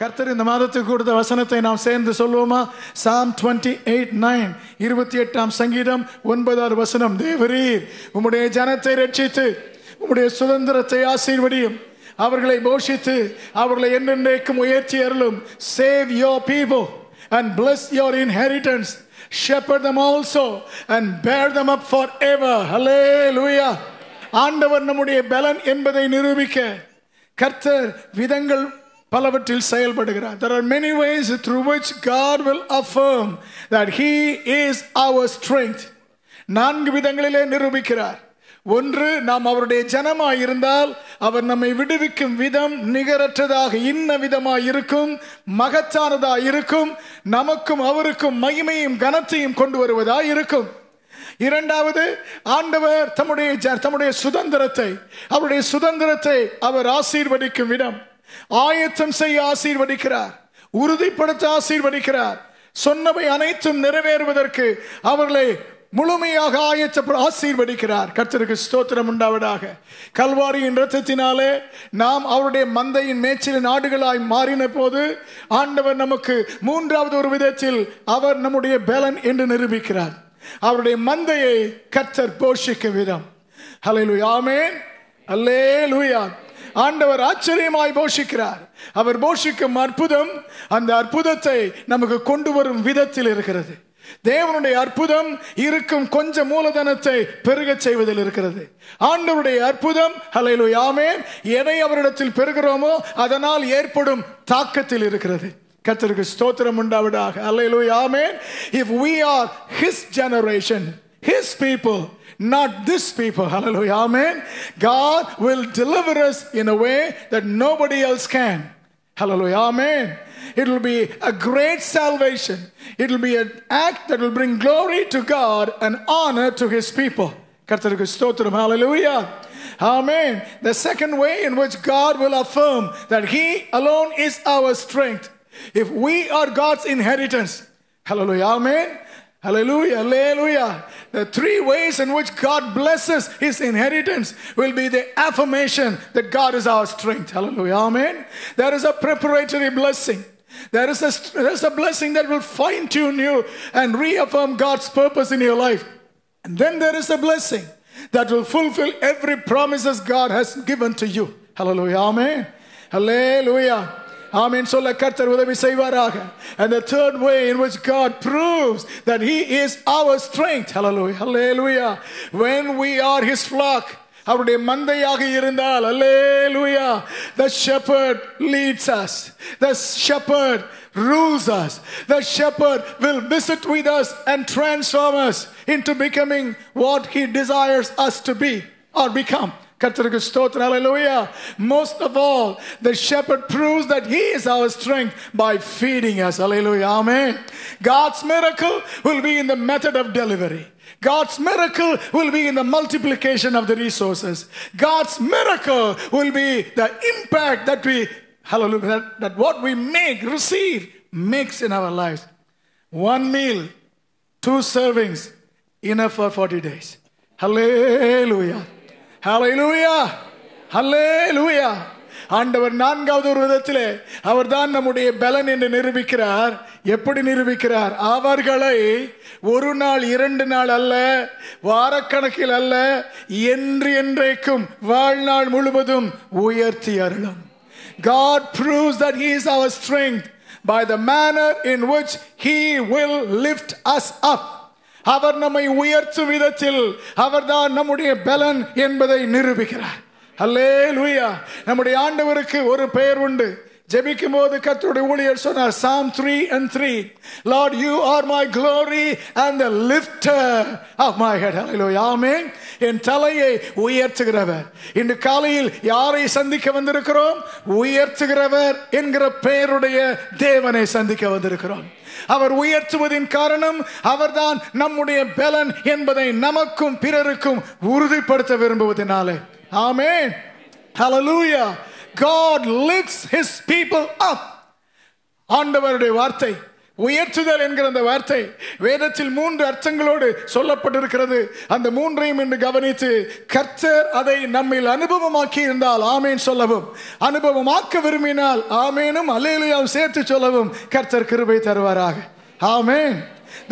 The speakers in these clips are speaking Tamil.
கர்த்தர் இந்த மாதத்துக்கு கொடுத்த வசனத்தை நாம் சேர்ந்து சொல்வோமா சாம் டுவெண்ட்டி எயிட் நைன் இருபத்தி எட்டாம் சங்கீதம் ஒன்பதாறு வசனம் தேவரீர் உம்முடைய ஜனத்தை ரட்சித்து உம்முடைய சுதந்திரத்தை ஆசீர்வடியும் அவர்களை போஷித்து அவர்களை என்னென்றைக்கும் உயர்த்தி அருளும் save your people and bless your inheritance shepherd them also and bear them up for ever ஹலே லூயா ஆண்டவர் நம்முடைய பலன் என்பதை நிரூபிக்க கர்த்தர் விதங்கள் பலவற்றில் செயல்படுகிறார் there are many ways through which god will affirm that he is our strength நான்கு விதங்களிலே நிரூபிக்கிறார் ஒன்று நாம் அவருடைய ஜனமாய் இருந்தால் அவர் நம்மை விடுவிக்கும் விதம் நிகரற்றதாக இன்ன விதமாய் இருக்கும் மகச்சானதாக இருக்கும் நமக்கும் அவருக்கும் மகிமையும் கனத்தையும் கொண்டு வருவதாக இருக்கும் இரண்டாவது ஆண்டவர் தம்முடைய தம்முடைய சுதந்திரத்தை அவருடைய சுதந்திரத்தை அவர் ஆசீர்வதிக்கும் விதம் ஆயத்தம் செய்ய ஆசீர்வதிக்கிறார் உறுதிப்படுத்த ஆசீர்வதிக்கிறார் சொன்னவை அனைத்தும் நிறைவேறுவதற்கு அவர்களை முழுமையாக ஆயத்த ஆசீர்வதிக்கிறார் கர்த்தருக்கு ஸ்தோத்திரம் உண்டாவதாக கல்வாரியின் ரத்தத்தினாலே நாம் அவருடைய மந்தையின் மேய்ச்சல் நாடுகளாய் மாறின போது ஆண்டவர் நமக்கு மூன்றாவது ஒரு விதத்தில் அவர் நம்முடைய பலன் என்று நிரூபிக்கிறார் அவருடைய மந்தையை கர்த்தர் போஷிக்க விதம் ஹலே லுயாமே அல்லே லுயா ஆண்டவர் ஆச்சரியமாய் போஷிக்கிறார் அவர் போஷிக்கும் அற்புதம் அந்த அற்புதத்தை நமக்கு கொண்டு வரும் விதத்தில் இருக்கிறது தேவனுடைய அற்புதம் இருக்கும் கொஞ்ச மூலதனத்தை பெருக செய்வதில் இருக்கிறது ஆண்டவருடைய அற்புதம் ஹலையிலு யாமே எதை அவரிடத்தில் பெறுகிறோமோ அதனால் ஏற்படும் தாக்கத்தில் இருக்கிறது கத்தருக்கு ஸ்தோத்திரம் உண்டாவிடாக அல்லையிலு யாமே if we are his generation His people, not this people. Hallelujah. Amen. God will deliver us in a way that nobody else can. Hallelujah. Amen. It will be a great salvation. It will be an act that will bring glory to God and honor to His people. கர்த்தருக்கு amen the second way in which god will affirm that he alone is our strength if we are god's inheritance hallelujah amen Hallelujah, hallelujah. The three ways in which God blesses his inheritance will be the affirmation that God is our strength. Hallelujah, amen. There is a preparatory blessing. There is a, there's a blessing that will fine tune you and reaffirm God's purpose in your life. And then there is a blessing that will fulfill every promises God has given to you. Hallelujah, amen. Hallelujah. Amen. சொல்ல கர்த்தர் உதவி செய்வாராக. And the third way in which God proves that he is our strength. Hallelujah. Hallelujah. When we are his flock, அவருடைய மந்தையாக இருந்தால் அல்லேலூயா the shepherd leads us the shepherd rules us the shepherd will visit with us and transform us into becoming what he desires us to be or become கர்த்தருக்கு ஸ்தோத்திரம் most of all the shepherd proves that he is our strength by feeding us hallelujah amen god's miracle will be in the method of delivery God's miracle will be in the multiplication of the resources. God's miracle will be the impact that we, hallelujah, that, that what we make, receive, makes in our lives. One meal, two servings, enough for 40 days. Hallelujah. ஆண்டவர் நான்காவது ஒரு விதத்தில் அவர் தான் நம்முடைய பலன் என்று நிரூபிக்கிறார் எப்படி நிரூபிக்கிறார் அவர்களை ஒரு நாள் இரண்டு நாள் அல்ல வாரக்கணக்கில் அல்ல என்று என்றைக்கும் வாழ்நாள் முழுவதும் உயர்த்தி அருளும் God proves that He is our strength by the manner in which He will lift us up. அவர் நம்மை உயர்த்தும் விதத்தில் அவர்தான் நம்முடைய பலன் என்பதை நிரூபிக்கிறார் அல்லே லூயா நம்முடைய ஆண்டவருக்கு ஒரு பெயர் உண்டு ஜெபிக்கும் போது கத்தருடைய ஊழியர் சொன்னார் psalm three and three lord you are my glory and the lifter of my head ஹலோ யாமே என் தலையை உயர்த்துகிறவர் இன்று காலையில் யாரை சந்திக்க வந்திருக்கிறோம் உயர்த்துகிறவர் என்கிற பெயருடைய தேவனை சந்திக்க வந்திருக்கிறோம் அவர் உயர்த்துவதின் காரணம் அவர்தான் நம்முடைய பலன் என்பதை நமக்கும் பிறருக்கும் உறுதிப்படுத்த விரும்புவதனாலே ஆமே ஹலலூயா God lifts his people up ஆண்டவருடைய வார்த்தை உயர்த்துதல் என்கிற அந்த வார்த்தை வேதத்தில் மூன்று அர்த்தங்களோடு சொல்லப்பட்டிருக்கிறது அந்த மூன்றையும் என்று கவனித்து கர்த்தர் அதை நம்மில் அனுபவமாக்கி இருந்தால் ஆமேன் சொல்லவும் அனுபவமாக்க விரும்பினால் ஆமேனும் அலையிலையும் சேர்த்து சொல்லவும் கர்த்தர் கிருபை தருவாராக ஆமேன்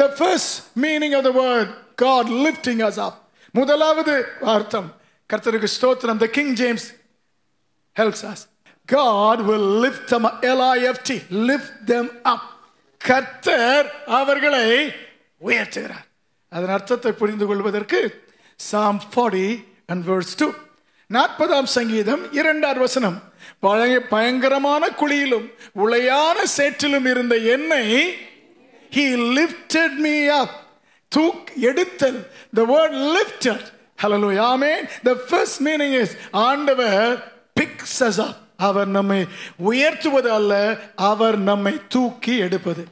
the first meaning of the word God lifting us up முதலாவது அர்த்தம் கர்த்தருக்கு ஸ்தோத்திரம் the King James helps us. God will lift them, L-I-F-T, lift them up. கர்த்தர் அவர்களை உயர்த்துகிறார் அதன் அர்த்தத்தை புரிந்து கொள்வதற்கு psalm forty and verse two நாற்பதாம் சங்கீதம் இரண்டார் வசனம் பழைய பயங்கரமான குழியிலும் உளையான சேற்றிலும் இருந்த என்னை ஹி லிப்டட் மீ அப் தூக் எடுத்தல் த வேர்ட் லிப்டட் ஹலோ யாமே த ஃபர்ஸ்ட் மீனிங் இஸ் ஆண்டவர் பிக்ஸ் அஸ் அப் அவர் நம்மை உயர்த்துவது அல்ல அவர் நம்மை தூக்கி எடுப்பது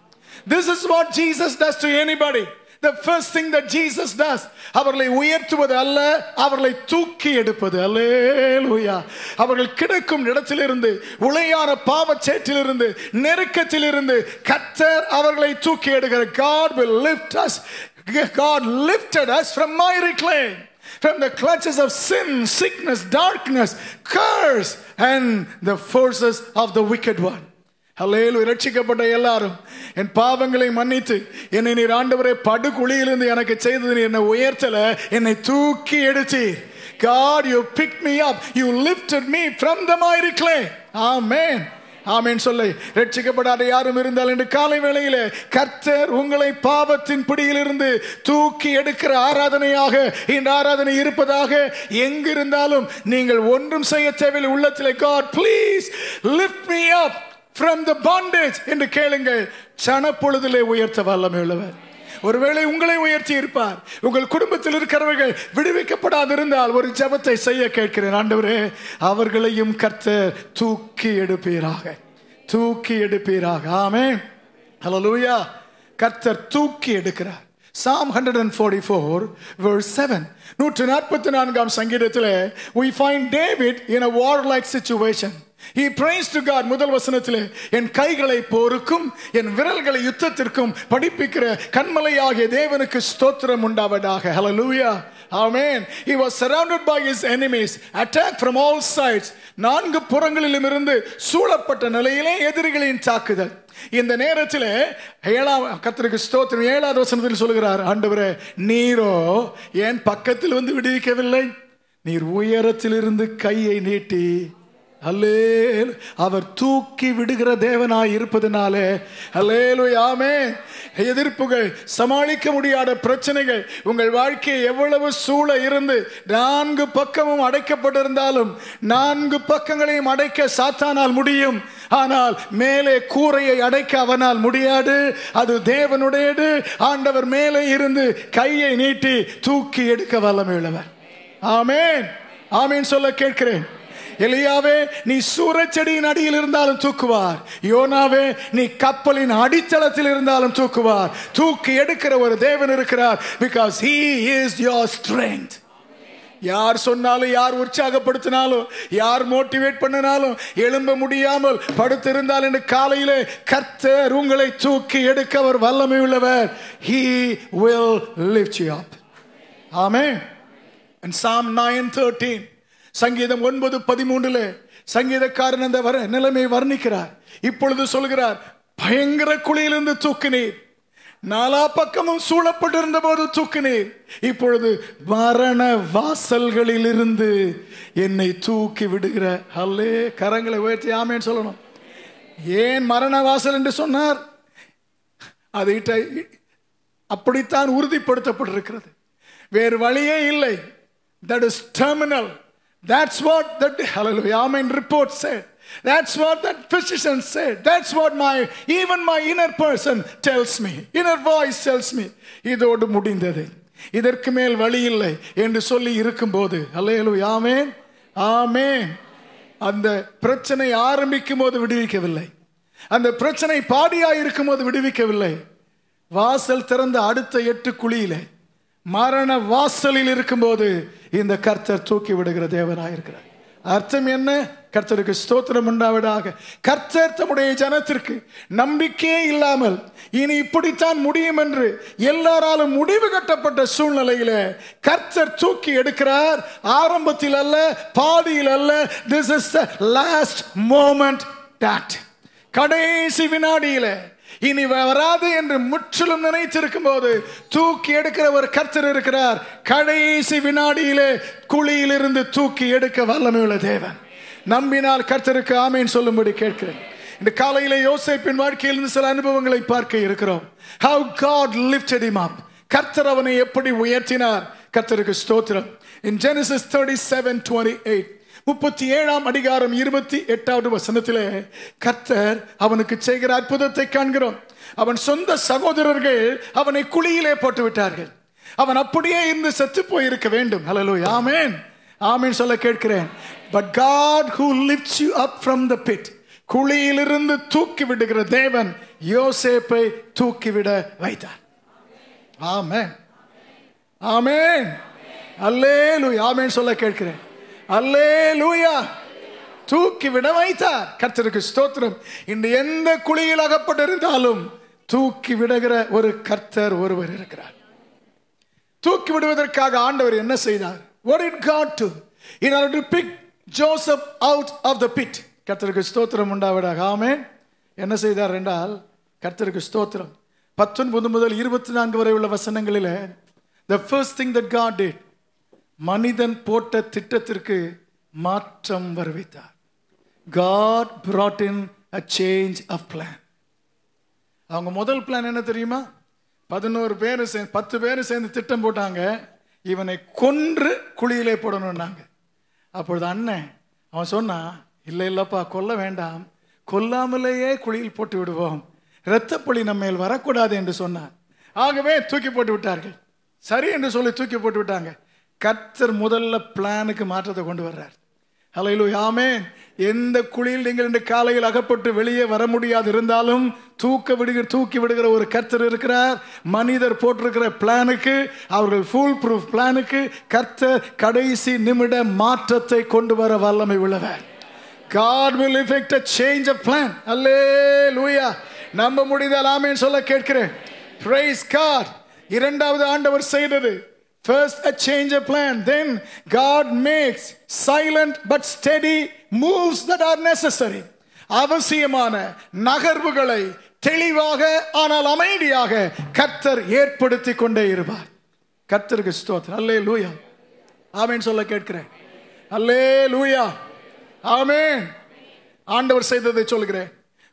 this is what Jesus does to anybody The first thing that Jesus does, அவர்களை உயர்த்துவது அல்ல அவர்களை தூக்கி எடுப்பது அல்லேலூயா அவர்கள் கிடக்கும் இடத்திலிருந்து உளையார பாவச்சேற்றிலிருந்து நெருக்கத்திலிருந்து கத்தர் அவர்களை தூக்கி எடுக்கிற God will lift us God lifted us from miry clay from the clutches of sin, sickness, darkness, curse, and the forces of the wicked one. ஹலேலு ரட்சிக்கப்பட்ட எல்லாரும் என் பாவங்களை மன்னித்து என்னை நீர் ஆண்டவரை படுகுழியிலிருந்து எனக்கு செய்தது என்னை உயர்த்தல என்னை தூக்கி எடுத்தீர் God, you picked me up. You lifted me from the mighty clay. Amen. ஆமேன் சொல்லை ரட்சிக்கப்படாத யாரும் இருந்தால் என்று காலை வேளையில் கர்த்தர் உங்களை பாவத்தின் பிடியிலிருந்து தூக்கி எடுக்கிற ஆராதனையாக இந்த ஆராதனை இருப்பதாக எங்கிருந்தாலும் நீங்கள் ஒன்றும் செய்ய தேவையில்லை உள்ளத்தில் God please lift me up from the bondage என்று கேளுங்கள் சனப்பொழுதிலே உயர்த்த வல்லமை உள்ளவர் ஒருவேளை உங்களை உயர்த்தி இருப்பார் உங்கள் குடும்பத்தில் இருக்கிறவர்கள் விடுவிக்கப்படாதிருந்தால் ஒரு ஜபத்தை செய்ய கேட்கிறேன் ஆண்டவரே அவர்களையும் கர்த்தர் தூக்கி எடுப்பீராக தூக்கி எடுப்பீராக ஆமே ஹலோ லூயா கர்த்தர் தூக்கி எடுக்கிறார் psalm hundred and forty four verse seven நூற்று நாற்பத்தி நான்காம் சங்கீதத்தில் we David in a war like situation முதல் வசனத்திலே என் கைகளை போருக்கும் என் விரல்களை யுத்தத்திற்கும் படிப்பிக்கிற கண்மலையாகிய தேவனுக்கு ஸ்தோத்திரம் உண்டாவதாக ஹலலூயா ஆமேன் he was by his his attack attacked from all நான்கு புறங்களிலும் இருந்து சூழப்பட்ட நிலையிலே எதிரிகளின் தாக்குதல் இந்த நேரத்தில் ஏழாம் கத்திரிக்கு ஸ்தோத்திரம் ஏழாவது வசனத்தில் சொல்கிறார் ஆண்டவரே நீரோ ஏன் பக்கத்தில் வந்து விடுவிக்கவில்லை நீர் உயரத்தில் இருந்து கையை நீட்டி அல்லே அவர் தூக்கி விடுகிற தேவனாய் இருப்பதனாலே அல்லேலு யாமே எதிர்ப்புகள் சமாளிக்க முடியாத பிரச்சனைகள் உங்கள் வாழ்க்கையை எவ்வளவு சூழ இருந்து நான்கு பக்கமும் அடைக்கப்பட்டிருந்தாலும் நான்கு பக்கங்களையும் அடைக்க சாத்தானால் முடியும் ஆனால் மேலே கூரையை அடைக்க அவனால் முடியாது அது தேவனுடையது ஆண்டவர் மேலே இருந்து கையை நீட்டி தூக்கி எடுக்க வல்லமையுள்ளவர் ஆமேன் ஆமேன் சொல்ல கேட்கிறேன் எலியாவே நீ செடியின் அடியில் இருந்தாலும் தூக்குவார் யோனாவே நீ கப்பலின் அடித்தளத்தில் இருந்தாலும் தூக்குவார் தூக்கி எடுக்கிற ஒரு தேவன் இருக்கிறார் because he is your strength யார் சொன்னாலும் யார் உற்சாகப்படுத்தினாலும் யார் மோட்டிவேட் பண்ணினாலும் எழும்ப முடியாமல் படுத்திருந்தால் என்று காலையிலே கர்த்தர் உங்களை தூக்கி எடுக்க அவர் வல்லமை உள்ளவர் he will lift you up ஆமே அண்ட் சாம் நைன் தேர்ட்டீன் சங்கீதம் ஒன்பது பதிமூன்றுல சங்கீதக்காரன் அந்த வர நிலைமையை வர்ணிக்கிறார் இப்பொழுது சொல்கிறார் பயங்கர குழியிலிருந்து தூக்கினீர் நாலா பக்கமும் சூழப்பட்டிருந்த போது தூக்கினீர் இப்பொழுது மரண வாசல்களிலிருந்து என்னை தூக்கி விடுகிற அல்லே கரங்களை உயர்த்தி ஆமேன்னு சொல்லணும் ஏன் மரண வாசல் என்று சொன்னார் அதை அப்படித்தான் உறுதிப்படுத்தப்பட்டிருக்கிறது வேறு வழியே இல்லை that is terminal That's what the hallelujah, amen report said. That's what that physician said. That's what my even my inner person tells me. Inner voice tells me. இதோடு முடிந்தது இதற்கு மேல் வழி இல்லை என்று சொல்லி இருக்கும்போது அல்லேலு ஆமேன் ஆமேன் அந்த பிரச்சனை ஆரம்பிக்கும் போது விடுவிக்கவில்லை அந்த பிரச்சனை பாடியாக இருக்கும் போது விடுவிக்கவில்லை வாசல் திறந்த அடுத்த எட்டு குழியில மரண வாசலில் இருக்கும்போது இந்த கர்த்தர் தூக்கி விடுகிற தேவனாக இருக்கிறார் அர்த்தம் என்ன கர்த்தருக்கு ஸ்தோத்திரம் உண்டாவிடாக கர்த்தர் தம்முடைய ஜனத்திற்கு நம்பிக்கையே இல்லாமல் இனி இப்படித்தான் முடியும் என்று எல்லாராலும் முடிவு கட்டப்பட்ட சூழ்நிலையில கர்த்தர் தூக்கி எடுக்கிறார் ஆரம்பத்தில் அல்ல பாதியில் அல்ல this is the last moment that கடைசி வினாடியில இனி வராது என்று முற்றிலும் நினைத்திருக்கும் போது தூக்கி எடுக்கிற ஒரு கர்த்தர் இருக்கிறார் கடைசி வினாடியிலே குழியிலிருந்து தூக்கி எடுக்க வல்லமையுள்ள தேவன் நம்பினால் கர்த்தருக்கு ஆமைன்னு சொல்லும்படி கேட்கிறேன் இந்த காலையில யோசிப்பின் வாழ்க்கையிலிருந்து சில அனுபவங்களை பார்க்க இருக்கிறோம் how God lifted him up கர்த்தர் அவனை எப்படி உயர்த்தினார் கர்த்தருக்கு ஸ்தோத்திரம் in Genesis thirty seven twenty eight முப்பத்தி ஏழாம் அடிகாரம் இருபத்தி எட்டாவது வசனத்திலே கர்த்தர் அவனுக்கு செய்கிற அற்புதத்தை காண்கிறோம் அவன் சொந்த சகோதரர்கள் அவனை குழியிலே போட்டு விட்டார்கள் அவன் அப்படியே இருந்து செத்து போயிருக்க வேண்டும் ஹலோ ஆமேன் ஆமேன் சொல்ல கேட்கிறேன் but God who lifts you up from the pit குழியிலிருந்து தூக்கி விடுகிற தேவன் யோசேப்பை தூக்கிவிட வைத்தார் ஆமேன் ஆமேன் அல்லேலு ஆமேன் சொல்ல கேட்கிறேன் அல்லேலூயா தூக்கி விட வைத்தார் கர்த்தருக்கு ஸ்தோத்திரம் இன்று எந்த குழியில் அகப்பட்டிருந்தாலும் தூக்கி விடுகிற ஒரு கர்த்தர் ஒருவர் இருக்கிறார் தூக்கி விடுவதற்காக ஆண்டவர் என்ன செய்தார் What did God do? In order to pick Joseph out of the pit. கர்த்தருக்கு ஸ்தோத்திரம் உண்டாவிடாக ஆமேன் என்ன செய்தார் என்றால் கர்த்தருக்கு ஸ்தோத்திரம் பத்தொன்பது முதல் இருபத்தி நான்கு வரை உள்ள வசனங்களில் the first thing that God did மனிதன் போட்ட திட்டத்திற்கு மாற்றம் வரவித்தார் God brought in a change of plan அவங்க முதல் பிளான் என்ன தெரியுமா பதினோரு பேர் சேர்ந்து பத்து பேர் சேர்ந்து திட்டம் போட்டாங்க இவனை கொன்று குழியிலே போடணும்னாங்க அப்பொழுது அண்ணன் அவன் சொன்னான் இல்லை இல்லைப்பா கொல்ல வேண்டாம் கொல்லாமலேயே குழியில் போட்டு விடுவோம் இரத்தப்பொழி நம்ம மேல் வரக்கூடாது என்று சொன்னார் ஆகவே தூக்கி போட்டு விட்டார்கள் சரி என்று சொல்லி தூக்கி போட்டு விட்டாங்க கர்த்தர் முதல்ல பிளானுக்கு மாற்றத்தை கொண்டு வர்றார் ஹலோ யாமே எந்த குழியில் நீங்கள் இன்று காலையில் அகப்பட்டு வெளியே வர முடியாது இருந்தாலும் தூக்க விடுகிற தூக்கி விடுகிற ஒரு கர்த்தர் இருக்கிறார் மனிதர் போட்டிருக்கிற பிளானுக்கு அவர்கள் ஃபுல் ப்ரூஃப் பிளானுக்கு கர்த்தர் கடைசி நிமிட மாற்றத்தை கொண்டு வர வல்லமை உள்ளவர் God will effect a change of plan. அல்லே லூயா நம்ப முடிந்தால் ஆமேன்னு சொல்ல கேட்கிறேன் பிரைஸ் கார் இரண்டாவது ஆண்டவர் செய்தது First, a change of plan. Then, God makes silent but steady moves that are necessary. அவசியமான நகர்வுகளை தெளிவாக ஆனால் அமைதியாக கர்த்தர் ஏற்படுத்தி கொண்டே இருப்பார் கர்த்தருக்கு ஸ்தோத்திரம் அல்லே லூயா ஆமேன் சொல்ல கேட்கிறேன் அல்லே லூயா ஆமேன் ஆண்டவர் செய்ததை சொல்கிறேன்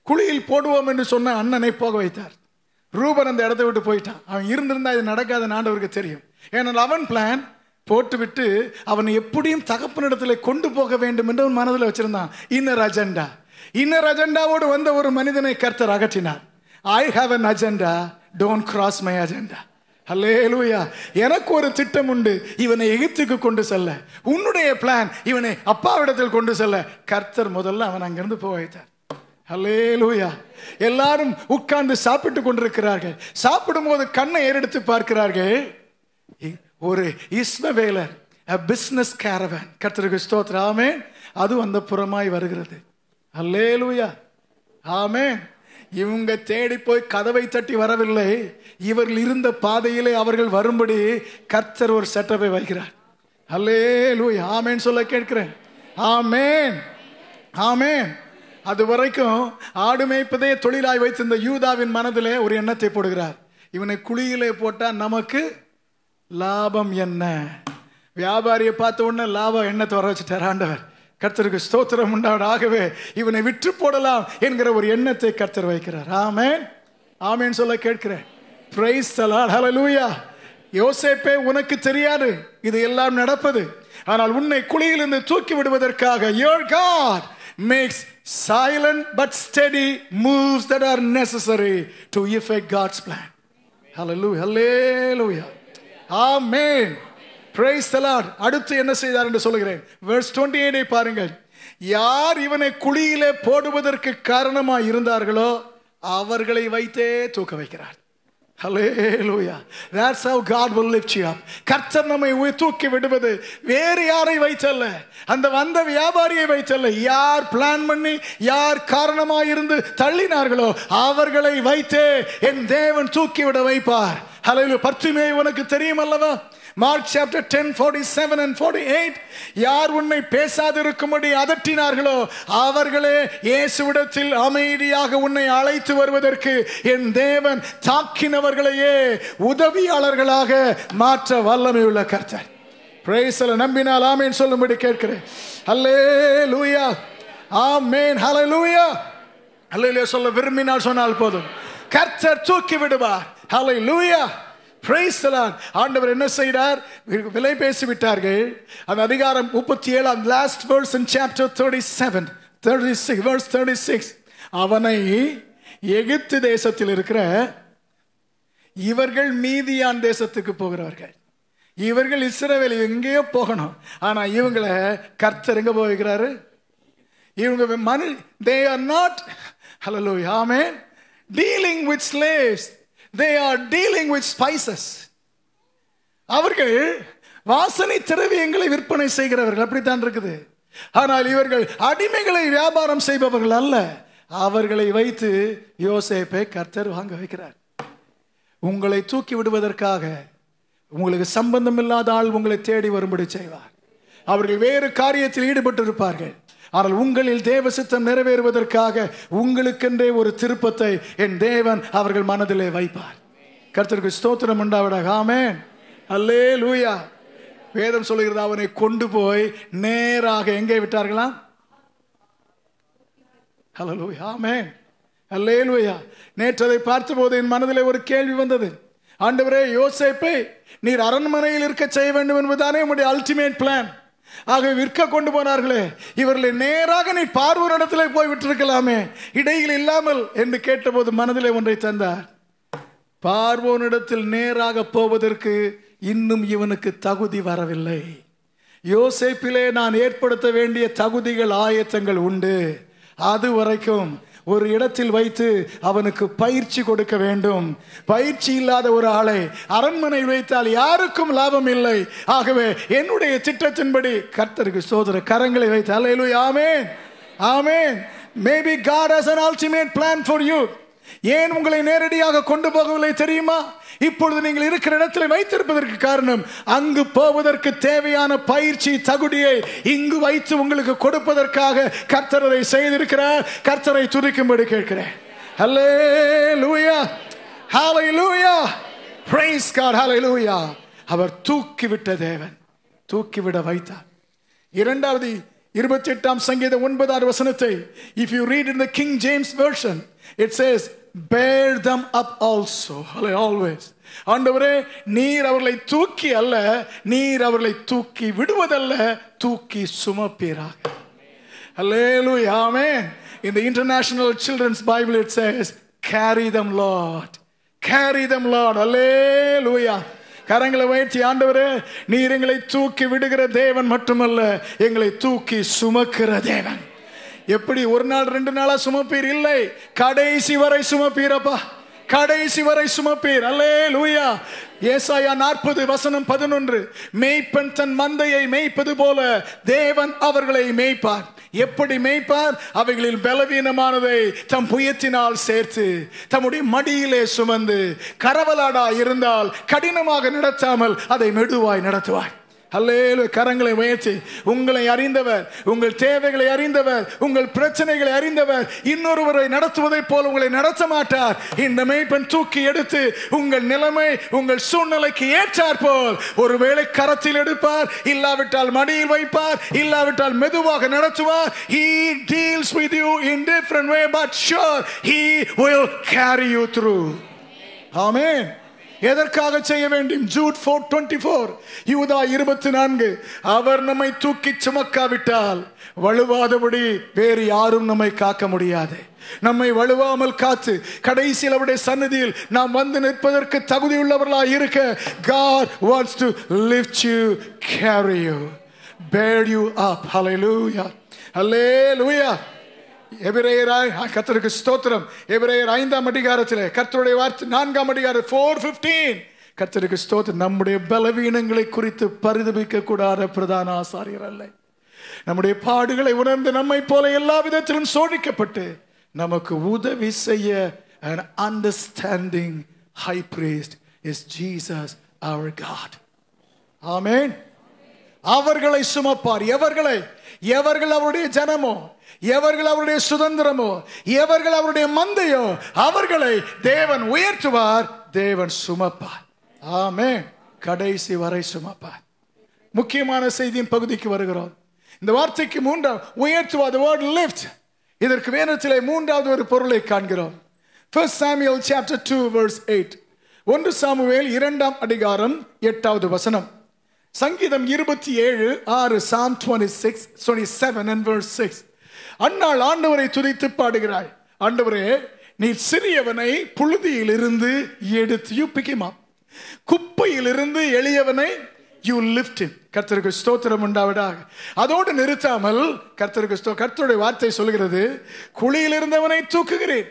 குழியில் போடுவோம் என்று சொன்ன அண்ணனை போக வைத்தார் ரூபன் அந்த இடத்தை விட்டு போயிட்டான் அவன் இருந்திருந்தா இது நடக்காத ஆண்டவருக்கு தெரியும் ஏனால் அவன் பிளான் போட்டுவிட்டு அவன் எப்படியும் தகப்பனிடத்தில் கொண்டு போக வேண்டும் என்று அவன் மனதில் வச்சிருந்தான் இன்னர் அஜெண்டா இன்னர் அஜெண்டாவோடு வந்த ஒரு மனிதனை கர்த்தர் அகற்றினார் I have an agenda don't cross my agenda லூயா எனக்கு ஒரு திட்டம் உண்டு இவனை எகிப்துக்கு கொண்டு செல்ல உன்னுடைய பிளான் இவனை அப்பாவிடத்தில் கொண்டு செல்ல கர்த்தர் முதல்ல அவன் அங்கிருந்து போக வைத்தார் லூயா எல்லாரும் உட்கார்ந்து சாப்பிட்டு கொண்டிருக்கிறார்கள் சாப்பிடும்போது கண்ணை ஏறெடுத்து பார்க்கிறார்கள் ஒரு இஸ்மவேலர் பிஸ்னஸ் கேரவன் கத்திரிக்கு ஸ்தோத்திர ஆமேன் அது அந்த புறமாய் வருகிறது அல்லேலுயா ஆமேன் இவங்க தேடி போய் கதவை தட்டி வரவில்லை இவர்கள் இருந்த பாதையிலே அவர்கள் வரும்படி கர்த்தர் ஒரு செட்டப்பை வைக்கிறார் அல்லே லூய் ஆமேன்னு சொல்ல கேட்கிறேன் ஆமேன் ஆமேன் அது வரைக்கும் ஆடு மேய்ப்பதே தொழிலாய் வைத்திருந்த யூதாவின் மனதிலே ஒரு எண்ணத்தை போடுகிறார் இவனை குழியிலே போட்டால் நமக்கு லாபம் என்ன வியாபாரியை பார்த்த உடனே லாபம் என்ன துற வச்சுட்டார் ஆண்டவர் கர்த்தருக்கு ஸ்தோத்திரம் உண்டாடு ஆகவே இவனை விற்று போடலாம் என்கிற ஒரு எண்ணத்தை கர்த்தர் வைக்கிறார் ஆமேன் ஆமேன்னு சொல்ல கேட்கிறேன் பிரைஸ் யோசேப்பே உனக்கு தெரியாது இது எல்லாம் நடப்பது ஆனால் உன்னை குழியிலிருந்து தூக்கி விடுவதற்காக your God makes silent but steady moves that are necessary to effect God's plan ஹலலூ ஹலே லூயா ஆமேன் பிரைஸ் தலாட் அடுத்து என்ன செய்தார் என்று சொல்கிறேன் வேர்ஸ் டுவெண்ட்டி எயிட்டை பாருங்கள் யார் இவனை குழியிலே போடுவதற்கு காரணமாக இருந்தார்களோ அவர்களை வைத்தே தூக்க வைக்கிறார் hallelujah that's how God will lift you up கர்த்தர் நம்மை தூக்கி விடுவது வேறு யாரை வைச்சல்ல அந்த வந்த வியாபாரியை வைச்சல்ல யார் பிளான் பண்ணி யார் காரணமாக இருந்து தள்ளினார்களோ அவர்களை வைத்தே என் தேவன் தூக்கி விட வைப்பார் ஹலோ பற்றுமே உனக்கு தெரியும் அல்லவா Mark chapter ten forty seven and forty eight யார் உன்னை பேசாதிருக்கும்படி அதட்டினார்களோ அவர்களே இயேசுவிடத்தில் அமைதியாக உன்னை அழைத்து வருவதற்கு என் தேவன் தாக்கினவர்களையே உதவியாளர்களாக மாற்ற வல்லமை உள்ள கர்த்தர் பிரேசல நம்பினால் ஆமேன் சொல்லும்படி கேட்கிறேன் அல்லே லூயா ஆமேன் ஹலோ லூயா அல்ல சொல்ல விரும்பினால் சொன்னால் போதும் கர்த்தர் தூக்கி விடுவார் ஹalleluya ஆண்டவர் என்ன செய்கிறார் விலை பேசி விட்டார்கள் அந்த அதிகாரம் முப்பத்தி ஏழாம் last verse in chapter thirty seven thirty six verse thirty six அவனை எகிப்து தேசத்தில் இருக்கிற இவர்கள் மீதியான் தேசத்துக்கு போகிறார்கள் இவர்கள் இஸ்ரேவேல் எங்கேயோ போகணும் ஆனால் இவங்களை கர்த்தர் எங்கே போகிறாரு இவங்க மனு தே ஆர் நாட் ஹலோ யாமே dealing with slaves they are dealing with spices அவர்கள் வாசனை திரவியங்களை விற்பனை செய்கிறவர்கள் அப்படித்தான் இருக்குது ஆனால் இவர்கள் அடிமைகளை வியாபாரம் செய்பவர்கள் அல்ல அவர்களை வைத்து யோசேப்பை கர்த்தர் வாங்க வைக்கிறார் உங்களை தூக்கி விடுவதற்காக உங்களுக்கு சம்பந்தமில்லாத ஆள் உங்களை தேடி வரும்படி செய்வார் அவர்கள் வேறு காரியத்தில் ஈடுபட்டிருப்பார்கள் ஆனால் உங்களில் தேவ சித்தம் நிறைவேறுவதற்காக உங்களுக்கென்றே ஒரு திருப்பத்தை என் தேவன் அவர்கள் மனதிலே வைப்பார் கருத்திற்கு ஸ்தோத்திரம் உண்டாவிடாக ஆமேன் அல்லே லூயா வேதம் சொல்லுகிறது அவனை கொண்டு போய் நேராக எங்கே விட்டார்களா ஹலோ லூயா அல்லே லூயா நேற்று அதை பார்த்தபோது என் மனதில் ஒரு கேள்வி வந்தது ஆண்டவரே யோசிப்பை நீர் அரண்மனையில் இருக்க செய்ய வேண்டும் என்பதுதானே உங்களுடைய அல்டிமேட் பிளான் ஆகவே விற்க கொண்டு போனார்களே இவர்களை நேராக நீ இடத்துல போய் விட்டிருக்கலாமே இடையில் இல்லாமல் என்று கேட்டபோது மனதிலே ஒன்றை தந்தார் பார்வோனிடத்தில் நேராக போவதற்கு இன்னும் இவனுக்கு தகுதி வரவில்லை யோசிப்பிலே நான் ஏற்படுத்த வேண்டிய தகுதிகள் ஆயத்தங்கள் உண்டு அது வரைக்கும் ஒரு இடத்தில் வைத்து அவனுக்கு பயிற்சி கொடுக்க வேண்டும் பயிற்சி இல்லாத ஒரு ஆளை அரண்மனை வைத்தால் யாருக்கும் லாபம் இல்லை ஆகவே என்னுடைய திட்டத்தின்படி கர்த்தருக்கு சோதர கரங்களை வைத்து அலையிலு ஆமேன் maybe God has an ultimate plan for you ஏன் உங்களை நேரடியாக கொண்டு போகவில்லை தெரியுமா இப்பொழுது நீங்கள் இருக்கிற இடத்துல வைத்திருப்பதற்கு காரணம் அங்கு போவதற்கு தேவையான பயிற்சி தகுதியை இங்கு வைத்து உங்களுக்கு கொடுப்பதற்காக கர்த்தரை செய்திருக்கிறார் கர்த்தரை துதிக்கும்படி கேட்கிறேன் லூயா லூயா பிரைஸ் ஹாலை லூயா அவர் தூக்கிவிட்ட தேவன் தூக்கிவிட வைத்தார் இரண்டாவது இருபத்தி எட்டாம் சங்கீத ஒன்பதாவது வசனத்தை if you read in the King James version It says, bear them up also. Always ஆண்டவரே நீர் அவர்களை தூக்கி அல்ல நீர் அவர்களை தூக்கி விடுவதல்ல தூக்கி சுமப்பீராக அல்லேலு யாமே இந்த International Children's Bible it says carry them lot carry them lot அல்லே லூயா கரங்களை உயர்த்தி ஆண்டவரே நீர் எங்களை தூக்கி விடுகிற தேவன் மட்டுமல்ல எங்களை தூக்கி சுமக்கிற தேவன் எப்படி ஒரு நாள் ரெண்டு நாளா சுமப்பீர் இல்லை கடைசி வரை சுமப்பீரப்பா கடைசி வரை சுமப்பீர் அல்லே லூயா ஏசாயா நாற்பது வசனம் பதினொன்று மெய்ப்பன் தன் மந்தையை மேய்ப்பது போல தேவன் அவர்களை மேய்ப்பார் எப்படி மேய்ப்பார் அவைகளில் பலவீனமானதை தம் புயத்தினால் சேர்த்து தம்முடைய மடியிலே சுமந்து கரவலாடா இருந்தால் கடினமாக நடத்தாமல் அதை மெதுவாய் நடத்துவார் அல்லேலு கரங்களை உயர்த்தி உங்களை அறிந்தவர் உங்கள் தேவைகளை அறிந்தவர் உங்கள் பிரச்சனைகளை அறிந்தவர் இன்னொருவரை நடத்துவதை போல் உங்களை நடத்த மாட்டார் இந்த மெய்ப்பெண் தூக்கி எடுத்து உங்கள் நிலைமை உங்கள் சூழ்நிலைக்கு ஏற்றார் போல் ஒருவேளை கரத்தில் எடுப்பார் இல்லாவிட்டால் மடியில் வைப்பார் இல்லாவிட்டால் மெதுவாக நடத்துவார் he deals with you in different way but sure he will carry you through amen, amen. எதற்காக செய்ய வேண்டும் ஜூட் ஃபோர் டுவெண்ட்டி ஃபோர் யூதா இருபத்தி நான்கு அவர் நம்மை தூக்கி சுமக்காவிட்டால் வலுவாதபடி வேறு யாரும் நம்மை காக்க முடியாது நம்மை வலுவாமல் காத்து கடைசியில் அவருடைய சன்னதியில் நாம் வந்து நிற்பதற்கு உள்ளவர்களாக இருக்க God wants to lift you carry you pat you up hallelujah ஹலே லூயா எபிரேயராய் கத்தருக்கு ஸ்தோத்திரம் எபிரேயர் ஐந்தாம் அதிகாரத்தில் கத்தருடைய வார்த்தை நான்காம் அதிகாரம் ஃபோர் ஃபிஃப்டீன் கத்தருக்கு ஸ்தோத்திரம் நம்முடைய பலவீனங்களை குறித்து பரிதபிக்க கூடாத பிரதான ஆசாரியர் அல்ல நம்முடைய பாடுகளை உணர்ந்து நம்மை போல எல்லா விதத்திலும் சோழிக்கப்பட்டு நமக்கு உதவி செய்ய an understanding high priest is Jesus our God. ஆமேன் அவர்களை சுமப்பார் எவர்களை எவர்கள் அவருடைய ஜனமோ எவர்கள் அவருடைய சுதந்திரமோ எவர்கள் அவருடைய மந்தையோ அவர்களை தேவன் உயர்த்துவார் தேவன் சுமப்பார் ஆமே கடைசி வரை சுமப்பார் முக்கியமான செய்தியின் பகுதிக்கு வருகிறோம் இந்த வார்த்தைக்கு மூன்றாம் உயர்த்துவார் வேர்ட் லிஃப்ட் இதற்கு வேணத்தில் மூன்றாவது ஒரு பொருளை காண்கிறோம் first Samuel chapter two verse eight ஒன்று சாமுவேல் இரண்டாம் அதிகாரம் எட்டாவது வசனம் சங்கீதம் இருபத்தி ஏழு ஆறு psalm twenty six twenty seven and verse six அந்நாள் ஆண்டவரை துதித்து பாடுகிறாய் ஆண்டவரே நீ சிறியவனை புழுதியிலிருந்து எடுத்து யூ பிக்கிமா இருந்து எளியவனை யூ லிப்ட் கர்த்தருக்கு ஸ்தோத்திரம் உண்டாவிடா அதோடு நிறுத்தாமல் கர்த்தருக்கு ஸ்தோ கர்த்தருடைய வார்த்தை சொல்கிறது குழியில் இருந்தவனை தூக்குகிறேன்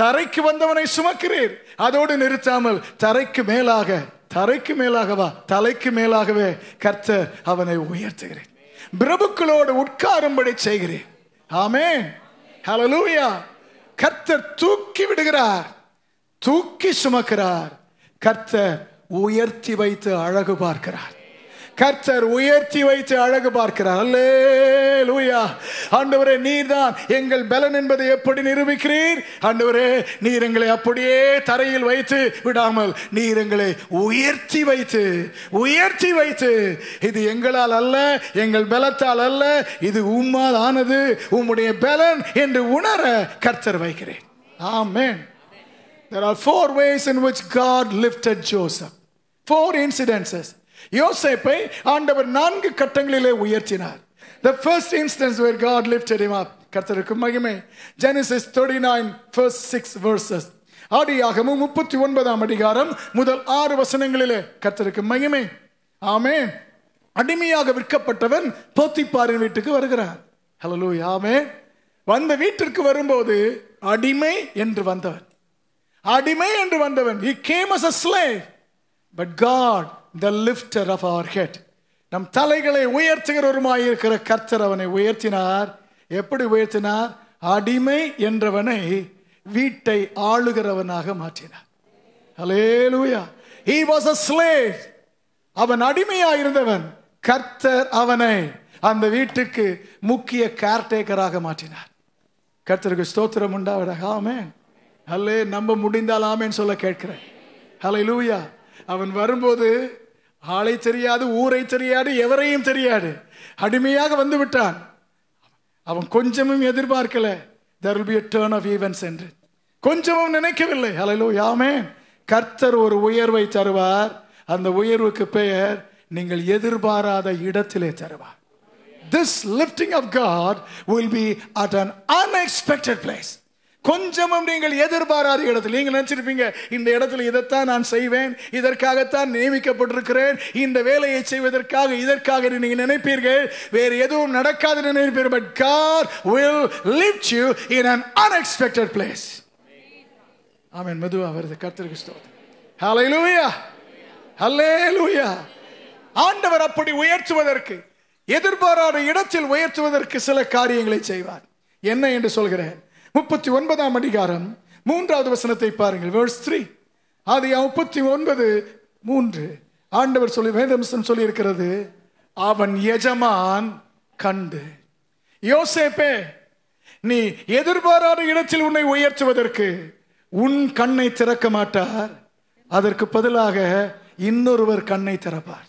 தரைக்கு வந்தவனை சுமக்கிறேன் அதோடு நிறுத்தாமல் தரைக்கு மேலாக தரைக்கு மேலாகவா தலைக்கு மேலாகவே கர்த்தர் அவனை உயர்த்துகிறேன் பிரபுக்களோடு உட்காரும்படி செய்கிறேன் ஆமே ஹலலூயா கர்த்தர் தூக்கி விடுகிறார் தூக்கி சுமக்கிறார் கர்த்தர் உயர்த்தி வைத்து அழகு பார்க்கிறார் கர்த்தர் உயர்த்தி வைத்து அழகு பார்க்கிறார் அல்லே லூயா ஆண்டவரே நீர்தான் எங்கள் பலன் என்பதை எப்படி நிரூபிக்கிறீர் ஆண்டவரே நீர் எங்களை அப்படியே தரையில் வைத்து விடாமல் நீர் எங்களை உயர்த்தி வைத்து உயர்த்தி வைத்து இது எங்களால் அல்ல எங்கள் பலத்தால் அல்ல இது உம்மால் ஆனது உம்முடைய பலன் என்று உணர கர்த்தர் வைக்கிறேன் ஆமேன் There are four ways in which God lifted Joseph. Four incidences. யோசேப்பை ஆண்டவர் நான்கு கட்டங்களிலே உயர்த்தினார் the first instance where God lifted him up கர்த்தருக்கு மகிமை Genesis thirty nine first six verses ஆடியாகமும் முப்பத்தி ஒன்பதாம் அதிகாரம் முதல் ஆறு வசனங்களிலே கர்த்தருக்கு மகிமை ஆமே அடிமையாக விற்கப்பட்டவன் போத்திப்பாரின் வீட்டுக்கு வருகிறார் ஹலோ யாமே வந்த வீட்டிற்கு வரும்போது அடிமை என்று வந்தவன் அடிமை என்று வந்தவன் he came as a slave but God the lifter of our head நம் தலைகளை உயர்த்துகிறவருமாயிருக்கிற கர்த்தர் அவனை உயர்த்தினார் எப்படி உயர்த்தினார் அடிமை என்றவனை வீட்டை ஆளுகிறவனாக மாற்றினார் அலேலூயா ஹி வாஸ் அ ஸ்லேவ் அவன் அடிமையாக இருந்தவன் கர்த்தர் அவனை அந்த வீட்டுக்கு முக்கிய கேர்டேக்கராக மாற்றினார் கர்த்தருக்கு ஸ்தோத்திரம் உண்டாவிடாக ஆமேன் ஹலே நம்ப முடிந்தால் ஆமேன்னு சொல்ல கேட்கிறேன் ஹலே லூயா அவன் வரும்போது ஆளை தெரியாது ஊரை தெரியாது எவரையும் தெரியாது அடிமையாக வந்து விட்டான் அவன் கொஞ்சமும் எதிர்பார்க்கல there be turn of events என்று கொஞ்சமும் நினைக்கவில்லை அலையிலோ யாமே கர்த்தர் ஒரு உயர்வை தருவார் அந்த உயர்வுக்கு பெயர் நீங்கள் எதிர்பாராத இடத்திலே தருவார் this lifting of God will be at an unexpected place கொஞ்சமும் நீங்கள் எதிர்பாராத இடத்தில் நீங்கள் நினச்சிருப்பீங்க இந்த இடத்துல இதைத்தான் நான் செய்வேன் இதற்காகத்தான் நியமிக்கப்பட்டிருக்கிறேன் இந்த வேலையை செய்வதற்காக இதற்காக நீங்கள் நினைப்பீர்கள் வேறு எதுவும் நடக்காது நினைப்பீர்கள் but God will lift you in an unexpected place ஆமன் மெதுவா வருது கர்த்தருக்கு ஸ்தோத்திரம் ஹலே லூயா ஹலே லூயா ஆண்டவர் அப்படி உயர்த்துவதற்கு எதிர்பாராத இடத்தில் உயர்த்துவதற்கு சில காரியங்களை செய்வார் என்ன என்று சொல்கிறேன் முப்பத்தி ஒன்பதாம் அதிகாரம் மூன்றாவது வசனத்தை பாருங்கள் வேர்ஸ் த்ரீ அது முப்பத்தி ஒன்பது மூன்று ஆண்டவர் சொல்லி வேதமிசன் சொல்லி இருக்கிறது அவன் எஜமான் கண்டு யோசேப்பே நீ எதிர்பாராத இடத்தில் உன்னை உயர்த்துவதற்கு உன் கண்ணை திறக்க மாட்டார் அதற்கு பதிலாக இன்னொருவர் கண்ணை திறப்பார்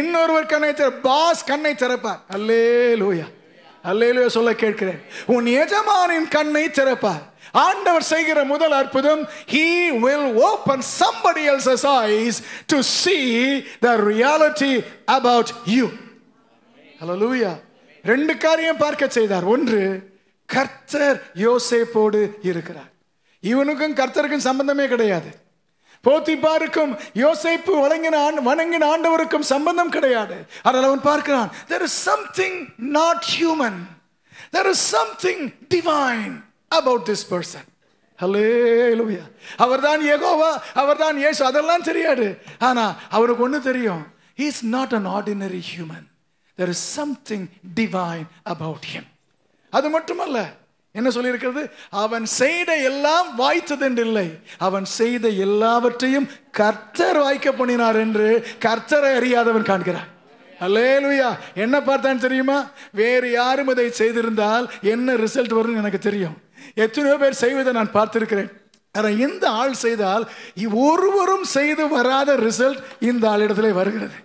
இன்னொருவர் கண்ணை திற பாஸ் கண்ணை திறப்பார் அல்லே லூயா அல்லையிலேயே சொல்ல கேட்கிறேன் உன் எஜமானின் கண்ணை திறப்பார் ஆண்டவர் செய்கிற முதல் அற்புதம் he will open somebody else's eyes to see the reality about you hallelujah ரெண்டு காரியம் பார்க்க செய்தார் ஒன்று கர்த்தர் யோசேப்போடு இருக்கிறார் இவனுக்கும் கர்த்தருக்கும் சம்பந்தமே கிடையாது போத்திபாருக்கும் யோசைப்பு வழங்கின வணங்கின ஆண்டவருக்கும் சம்பந்தம் கிடையாது ஆனால் அவன் பார்க்கிறான் there is something not human there is something divine about this person hallelujah அவர் தான் ஏகோவா அவர் தான் ஏசு அதெல்லாம் தெரியாது ஆனா அவருக்கு ஒன்று தெரியும் is not an ordinary human there is something divine about him அது மட்டுமல்ல என்ன சொல்லியிருக்கிறது அவன் செய்த எல்லாம் வாய்த்ததென்று இல்லை அவன் செய்த எல்லாவற்றையும் கர்த்தர் வாய்க்க பண்ணினார் என்று கர்த்தரை அறியாதவன் காண்கிறான் அல்லேலுயா என்ன பார்த்தான்னு தெரியுமா வேறு யாரும் இதை செய்திருந்தால் என்ன ரிசல்ட் வரும்னு எனக்கு தெரியும் எத்தனையோ பேர் செய்வதை நான் பார்த்திருக்கிறேன் இந்த ஆள் செய்தால் ஒருவரும் செய்து வராத ரிசல்ட் இந்த ஆளிடத்திலே வருகிறது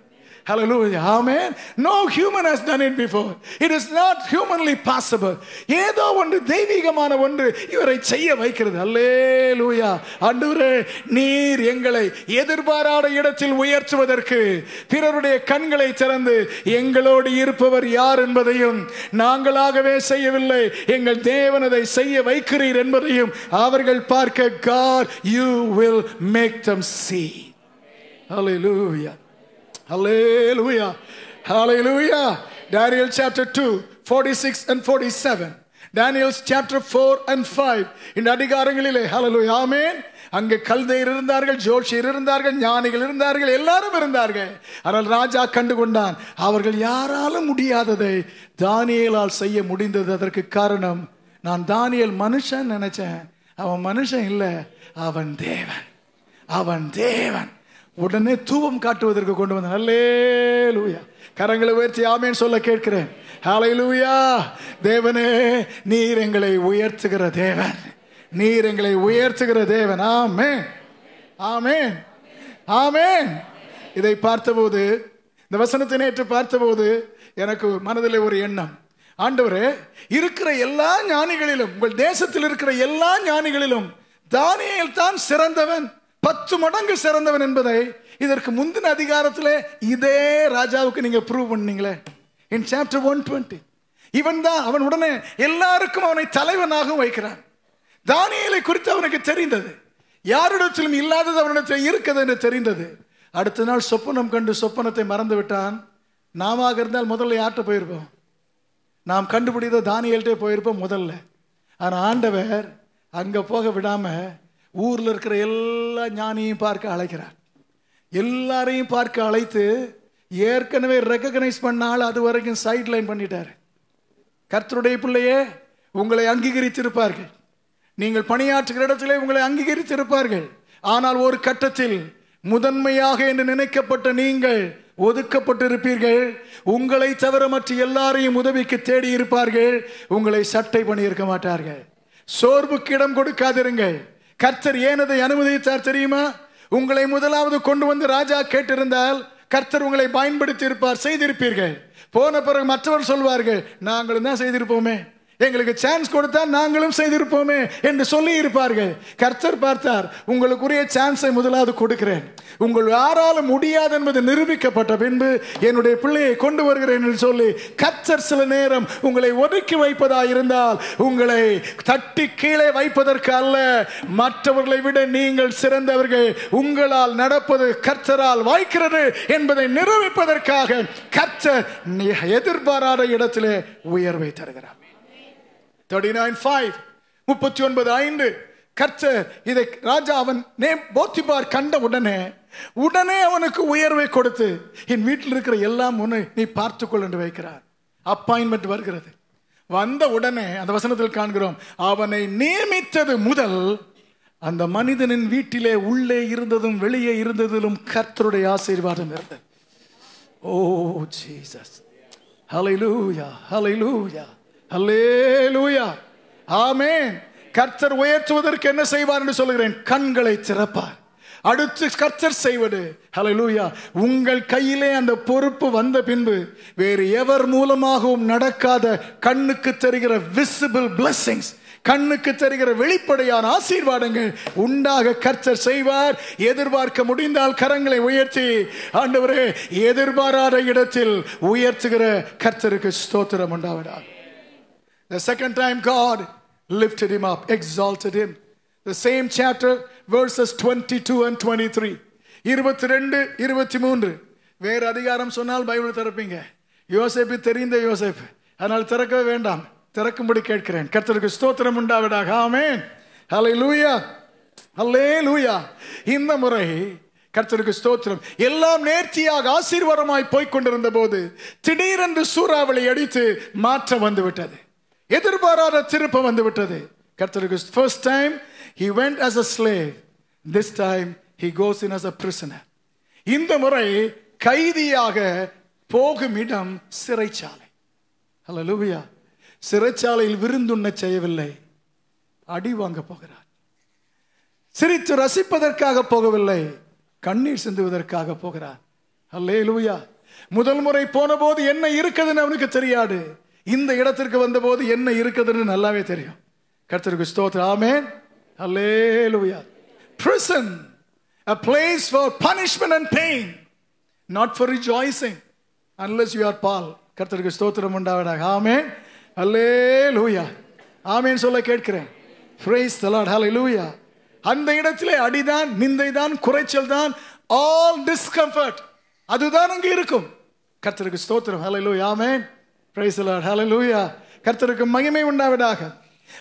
Hallelujah. Amen. No human has done it before it is not humanly possible. ஏதோ ஒன்று தெய்வீகமான ஒன்று இவரை செய்ய வைக்கிறது அல்லே லூயா அன்றுவரே நீர் எங்களை எதிர்பாராத இடத்தில் உயர்த்துவதற்கு பிறருடைய கண்களை திறந்து எங்களோடு இருப்பவர் யார் என்பதையும் நாங்களாகவே செய்யவில்லை எங்கள் தேவன் அதை செய்ய வைக்கிறீர் என்பதையும் அவர்கள் பார்க்க God you will make them சி சீ லூயா Hallelujah. Hallelujah. Daniel chapter 2, 46 and 47. Daniel's chapter four and five இந்த அதிகாரங்களிலே ஹலலு ஆமேன் அங்கே கல்தையர் இருந்தார்கள் ஜோஷியர் இருந்தார்கள் ஞானிகள் இருந்தார்கள் எல்லாரும் இருந்தார்கள் ஆனால் ராஜா கண்டு கொண்டான் அவர்கள் யாராலும் முடியாததை தானியலால் செய்ய முடிந்தது அதற்கு காரணம் நான் தானியல் மனுஷன் நினைச்சேன் அவன் மனுஷன் இல்லை அவன் தேவன் அவன் தேவன் உடனே தூவம் காட்டுவதற்கு கொண்டு வந்த நல்லே லூயா கரங்களை உயர்த்தி ஆமேன்னு சொல்ல கேட்கிறேன் ஹாலை லூயா தேவனே நீர் எங்களை உயர்த்துகிற தேவன் நீர் எங்களை உயர்த்துகிற தேவன் ஆமே ஆமே ஆமே இதை பார்த்தபோது இந்த வசனத்தை நேற்று பார்த்தபோது எனக்கு மனதில் ஒரு எண்ணம் ஆண்டவரே இருக்கிற எல்லா ஞானிகளிலும் உங்கள் தேசத்தில் இருக்கிற எல்லா ஞானிகளிலும் தானியல் தான் சிறந்தவன் பத்து மடங்கு சிறந்தவன் என்பதை இதற்கு முந்தின அதிகாரத்தில் இதே ராஜாவுக்கு நீங்கள் ப்ரூவ் பண்ணீங்களே இன் சாப்டர் ஒன் டுவெண்ட்டி இவன் தான் அவன் உடனே எல்லாருக்கும் அவனை தலைவனாகவும் வைக்கிறான் தானியலை குறித்து அவனுக்கு தெரிந்தது யாரிடத்திலும் இல்லாதது அவனிடத்தில் இருக்கிறது என்று தெரிந்தது அடுத்த நாள் சொப்பனம் கண்டு சொப்பனத்தை மறந்து விட்டான் நாமாக இருந்தால் முதல்ல யார்கிட்ட போயிருப்போம் நாம் கண்டுபிடித்த தானியல்கிட்டே போயிருப்போம் முதல்ல ஆனால் ஆண்டவர் அங்கே போக விடாமல் ஊரில் இருக்கிற எல்லா ஞானியும் பார்க்க அழைக்கிறார் எல்லாரையும் பார்க்க அழைத்து ஏற்கனவே ரெக்கக்னைஸ் பண்ணால் அது வரைக்கும் சைட் லைன் பண்ணிட்டார் கர்த்தருடைய பிள்ளையே உங்களை அங்கீகரித்திருப்பார்கள் நீங்கள் பணியாற்றுகிற இடத்திலே உங்களை அங்கீகரித்திருப்பார்கள் ஆனால் ஒரு கட்டத்தில் முதன்மையாக என்று நினைக்கப்பட்ட நீங்கள் ஒதுக்கப்பட்டிருப்பீர்கள் உங்களை தவிர மற்ற எல்லாரையும் உதவிக்கு தேடி இருப்பார்கள் உங்களை சட்டை பண்ணியிருக்க மாட்டார்கள் சோர்வுக்கு இடம் கொடுக்காதிருங்கள் கர்த்தர் ஏனதை அனுமதித்தார் தெரியுமா உங்களை முதலாவது கொண்டு வந்து ராஜா கேட்டிருந்தால் கர்த்தர் உங்களை பயன்படுத்தி இருப்பார் செய்திருப்பீர்கள் போன பிறகு மற்றவர் சொல்வார்கள் நாங்களும் தான் செய்திருப்போமே எங்களுக்கு சான்ஸ் கொடுத்தா நாங்களும் செய்திருப்போமே என்று சொல்லி இருப்பார்கள் கர்த்தர் பார்த்தார் உங்களுக்குரிய சான்ஸை முதலாவது கொடுக்கிறேன் உங்கள் யாராலும் முடியாது என்பது நிரூபிக்கப்பட்ட பின்பு என்னுடைய பிள்ளையை கொண்டு வருகிறேன் என்று சொல்லி கர்த்தர் சில நேரம் உங்களை ஒதுக்கி வைப்பதா இருந்தால் உங்களை தட்டி கீழே வைப்பதற்கு அல்ல மற்றவர்களை விட நீங்கள் சிறந்தவர்கள் உங்களால் நடப்பது கர்த்தரால் வாய்க்கிறது என்பதை நிரூபிப்பதற்காக கர்த்தர் எதிர்பாராத இடத்திலே உயர்வை தருகிறார் தேர்ட்டி நைன் ஃபைவ் முப்பத்தி ஒன்பது ஐந்து கர்த்தர் இதை ராஜா அவன் நேம் போத்திபார் கண்ட உடனே உடனே அவனுக்கு உயர்வை கொடுத்து என் வீட்டில் இருக்கிற எல்லாம் ஒன்று நீ பார்த்துக்கொள் என்று வைக்கிறார் அப்பாயின்மெண்ட் வருகிறது வந்த உடனே அந்த வசனத்தில் காண்கிறோம் அவனை நியமித்தது முதல் அந்த மனிதனின் வீட்டிலே உள்ளே இருந்ததும் வெளியே இருந்ததிலும் கர்த்தருடைய ஆசீர்வாதம் இருந்தது ஓ ஜீசஸ் ஹலை லூயா ஹலை லூயா அல்லேலூயா ஆமேன் கர்த்தர் உயர்த்துவதற்கு என்ன செய்வார் என்று சொல்கிறேன் கண்களை திறப்பார் அடுத்து கர்த்தர் செய்வது லூயா உங்கள் கையிலே அந்த பொறுப்பு வந்த பின்பு வேறு எவர் மூலமாகவும் நடக்காத கண்ணுக்கு தெரிகிற விசிபிள் பிளஸ்ஸிங்ஸ் கண்ணுக்கு தெரிகிற வெளிப்படையான ஆசீர்வாதங்கள் உண்டாக கர்த்தர் செய்வார் எதிர்பார்க்க முடிந்தால் கரங்களை உயர்த்தி ஆண்டவரே எதிர்பாராத இடத்தில் உயர்த்துகிற கர்த்தருக்கு ஸ்தோத்திரம் உண்டாவிடாது The second time, God lifted him up, exalted him. The same chapter, verses 22 and 23. இருபத்தி ரெண்டு இருபத்தி மூன்று வேறு அதிகாரம் சொன்னால் பைபிள் திறப்பீங்க யோசிப்பு தெரிந்த யோசிப்பு அதனால் திறக்கவே வேண்டாம் திறக்கும்படி கேட்கிறேன் கர்த்தருக்கு ஸ்தோத்திரம் உண்டாவிடாக ஆமேன் ஹலை லூயா ஹல்லே லூயா இந்த முறை கர்த்தருக்கு ஸ்தோத்திரம் எல்லாம் நேர்த்தியாக ஆசீர்வாதமாய் போய்க் கொண்டிருந்த போது திடீரென்று சூறாவளி அடித்து மாற்றம் வந்துவிட்டது எதிர்பாராத திருப்பம் வந்து விட்டது கர்த்தருக்கு first time he went as a slave this time he goes in as a prisoner இந்த முறை கைதியாக போகும் இடம் சிறைச்சாலை ஹலோ லூவியா சிறைச்சாலையில் விருந்துண்ண செய்யவில்லை அடி வாங்க போகிறார் சிரித்து ரசிப்பதற்காக போகவில்லை கண்ணீர் சிந்துவதற்காக போகிறார் அல்லே லூயா முதல் முறை போன போது என்ன இருக்குதுன்னு அவனுக்கு தெரியாது இந்த இடத்திற்கு வந்தபோது என்ன இருக்குதுன்னு நல்லாவே தெரியும் கர்த்தருக்கு ஸ்தோத்திரம் அல்லே லுயா prison a place for punishment and pain not for rejoicing unless you are Paul கர்த்தருக்கு ஸ்தோத்திரம் உண்டாவதாக அல்லே அல்லேலுயா ஆமேன்னு சொல்ல கேட்கிறேன் பிரைஸ் தலாட் லூயா அந்த இடத்திலே அடிதான் நிந்தை தான் குறைச்சல் தான் ஆல் டிஸ்கம்ஃபர்ட் அதுதான் அங்கே இருக்கும் கர்த்தருக்கு ஸ்தோத்திரம் லூயா ஆமென் பிரைசலாட் ஹலலூயா கர்த்தருக்கு மகிமை உண்டாவிடாக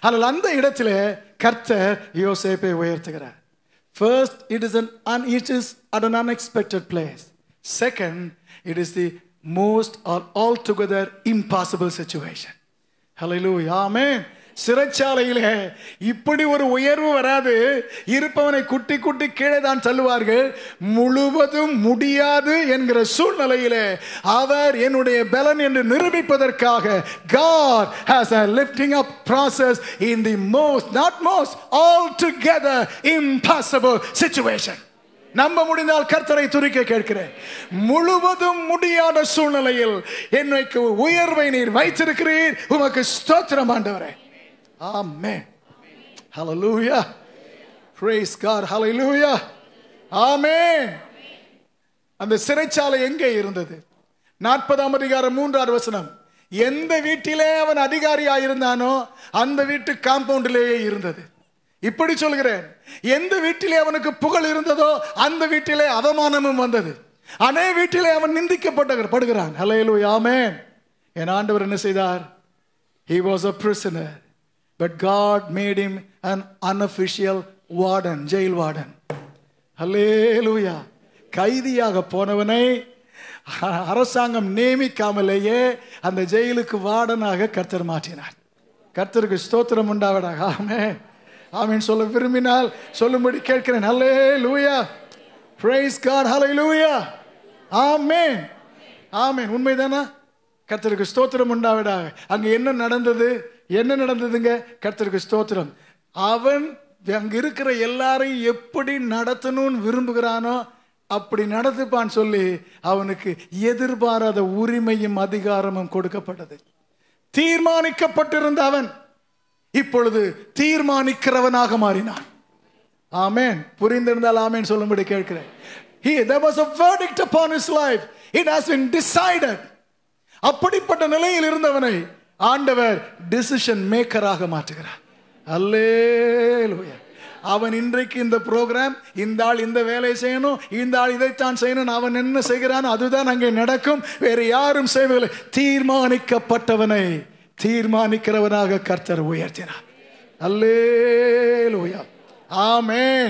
ஆனால் அந்த இடத்துல கர்த்தர் யோசேப்பை உயர்த்துகிறார் first it is an an it is at an unexpected place second it is the most or altogether impossible situation ஹலோ யாமே சிறைச்சாலையில் இப்படி ஒரு உயர்வு வராது இருப்பவனை குட்டி குட்டி கீழே தான் சொல்லுவார்கள் முழுவதும் முடியாது என்கிற சூழ்நிலையிலே அவர் என்னுடைய பலன் என்று நிரூபிப்பதற்காக God has a lifting up process in the most, not most, altogether impossible situation. நம்ப முடிந்தால் கர்த்தரை துரிக்க கேட்கிறேன் முழுவதும் முடியாத சூழ்நிலையில் என்னைக்கு உயர்வை நீர் வைத்திருக்கிறீர் உமக்கு ஸ்தோத்திரம் ஆண்டவரே Amen. Hallelujah. Praise God. Hallelujah. Amen. அந்த சிறைச்சாலை எங்கே இருந்தது நாற்பதாம் அதிகாரம் மூன்றாவது வசனம் எந்த வீட்டிலே அவன் அதிகாரியாக இருந்தானோ அந்த வீட்டு காம்பவுண்டிலேயே இருந்தது இப்படி சொல்கிறேன் எந்த வீட்டிலே அவனுக்கு புகழ் இருந்ததோ அந்த வீட்டிலே அவமானமும் வந்தது அனை வீட்டிலே அவன் நிந்திக்கப்பட்ட படுகிறான் ஹலையிலு என் ஆண்டவர் என்ன செய்தார் he was a prisoner God made him an unofficial warden jail warden hallelujah கைதியாக போனவனை அரசாங்கம் நியமிக்காமலேயே அந்த ஜெயிலுக்கு வார்டனாக கர்த்தர் மாற்றினார் கர்த்தருக்கு ஸ்தோத்திரம் உண்டாவடாக ஆமே ஆமீன் சொல்ல விரும்பினால் சொல்லும்படி கேட்கிறேன் ஹலே லூயா பிரைஸ் காட் ஹலே லூயா ஆமே ஆமேன் உண்மைதானா கர்த்தருக்கு ஸ்தோத்திரம் உண்டாவிடாக அங்கே என்ன நடந்தது என்ன நடந்ததுங்க கர்த்தருக்கு ஸ்தோத்திரம் அவன் அங்கே இருக்கிற எல்லாரையும் எப்படி நடத்தணும்னு விரும்புகிறானோ அப்படி நடந்துப்பான்னு சொல்லி அவனுக்கு எதிர்பாராத உரிமையும் அதிகாரமும் கொடுக்கப்பட்டது தீர்மானிக்கப்பட்டிருந்த அவன் இப்பொழுது தீர்மானிக்கிறவனாக மாறினான் ஆமேன் புரிந்திருந்தால் ஆமேன் சொல்லும்படி கேட்கிறேன் அப்படிப்பட்ட நிலையில் இருந்தவனை ஆண்டவர் டிசிஷன் மேக்கராக மாற்றுகிறார் அல்லேலுயா அவன் இன்றைக்கு இந்த ப்ரோக்ராம் இந்த ஆள் இந்த வேலையை செய்யணும் இந்த ஆள் இதைத்தான் செய்யணும் அவன் என்ன செய்கிறான் அதுதான் அங்கே நடக்கும் வேறு யாரும் செய்வதில்லை தீர்மானிக்கப்பட்டவனை தீர்மானிக்கிறவனாக கர்த்தர் உயர்த்தினார் அல்லேலுயா ஆமேன்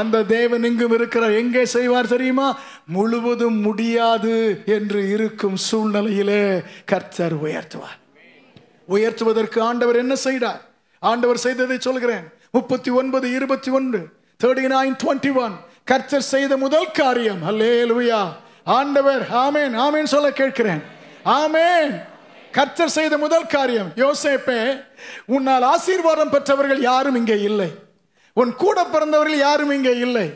அந்த தேவன் இங்கும் இருக்கிறார் எங்கே செய்வார் தெரியுமா முழுவதும் முடியாது என்று இருக்கும் சூழ்நிலையிலே கர்த்தர் உயர்த்துவார் உயர்த்துவதற்கு ஆண்டவர் என்ன செய்தார் ஆண்டவர் செய்ததை சொல்கிறேன் முப்பத்தி ஒன்பது இருபத்தி ஒன்று தேர்ட்டி நைன் டுவெண்ட்டி ஒன் கர்த்தர் செய்த முதல் காரியம் அல்லே லுயா ஆண்டவர் ஆமேன் ஆமேன் சொல்ல கேட்கிறேன் ஆமேன் கர்த்தர் செய்த முதல் காரியம் யோசேப்பே உன்னால் ஆசீர்வாதம் பெற்றவர்கள் யாரும் இங்கே இல்லை உன் கூட பிறந்தவர்கள் யாரும் இங்கே இல்லை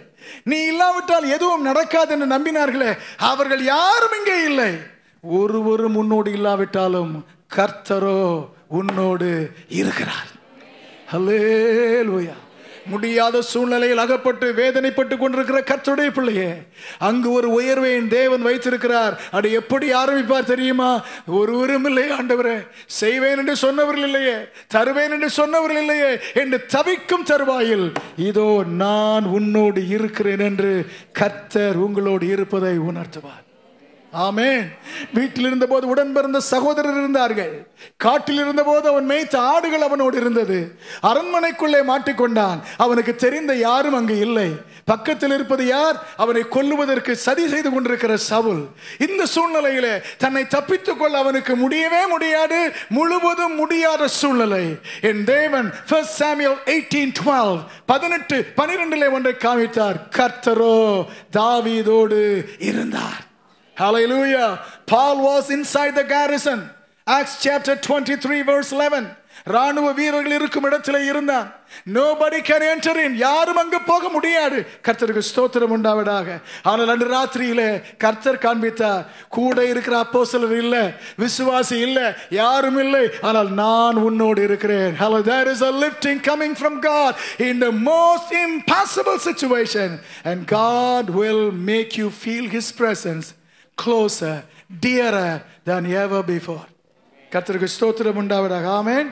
நீ இல்லாவிட்டால் எதுவும் நடக்காது என்று நம்பினார்களே அவர்கள் யாரும் இங்கே இல்லை ஒருவரும் முன்னோடு இல்லாவிட்டாலும் கர்த்தரோ உன்னோடு இருக்கிறார் ஹலேலுயா முடியாத சூழ்நிலையில் அகப்பட்டு வேதனைப்பட்டு கொண்டிருக்கிற கர்த்தருடைய பிள்ளையே அங்கு ஒரு உயர்வை தேவன் வைத்திருக்கிறார் அது எப்படி ஆரம்பிப்பார் தெரியுமா ஒருவரும் இல்லையே ஆண்டவரே செய்வேன் என்று சொன்னவர்கள் இல்லையே தருவேன் என்று சொன்னவர்கள் இல்லையே என்று தவிக்கும் தருவாயில் இதோ நான் உன்னோடு இருக்கிறேன் என்று கர்த்தர் உங்களோடு இருப்பதை உணர்த்துவார் ஆமே வீட்டில் இருந்தபோது உடன் பிறந்த சகோதரர் இருந்தார்கள் காட்டில் இருந்தபோது அவன் மேய்த்த ஆடுகள் அவனோடு இருந்தது அரண்மனைக்குள்ளே மாட்டிக்கொண்டான் அவனுக்கு தெரிந்த யாரும் அங்கு இல்லை பக்கத்தில் இருப்பது யார் அவனை கொல்லுவதற்கு சதி செய்து கொண்டிருக்கிற சவுல் இந்த சூழ்நிலையில தன்னை தப்பித்துக் கொள்ள அவனுக்கு முடியவே முடியாது முழுவதும் முடியாத சூழ்நிலை என் தேவன் பதினெட்டு பனிரெண்டுல ஒன்றை காமித்தார் கர்த்தரோ தாவீதோடு இருந்தார் Hallelujah. Paul was inside the garrison. Acts chapter 23 verse 11. ராணுவ வீரர்கள் இருக்கும் இடத்துல இருந்தான் நோபடி கேன் என்டர் இன் யாரும் அங்கு போக முடியாது கர்த்தருக்கு ஸ்தோத்திரம் உண்டாவதாக ஆனால் அன்று ராத்திரியில கர்த்தர் காண்பித்தார் கூட இருக்கிற அப்போ சிலர் இல்லை விசுவாசி இல்லை யாரும் இல்லை ஆனால் நான் உன்னோடு இருக்கிறேன் ஹலோ there is a lifting coming from God in the most impossible situation and God will make you feel his presence closer, dearer than ever before. கத்திற்கு ஸ்தோத்திரம் உண்டாவதாக ஆமேன்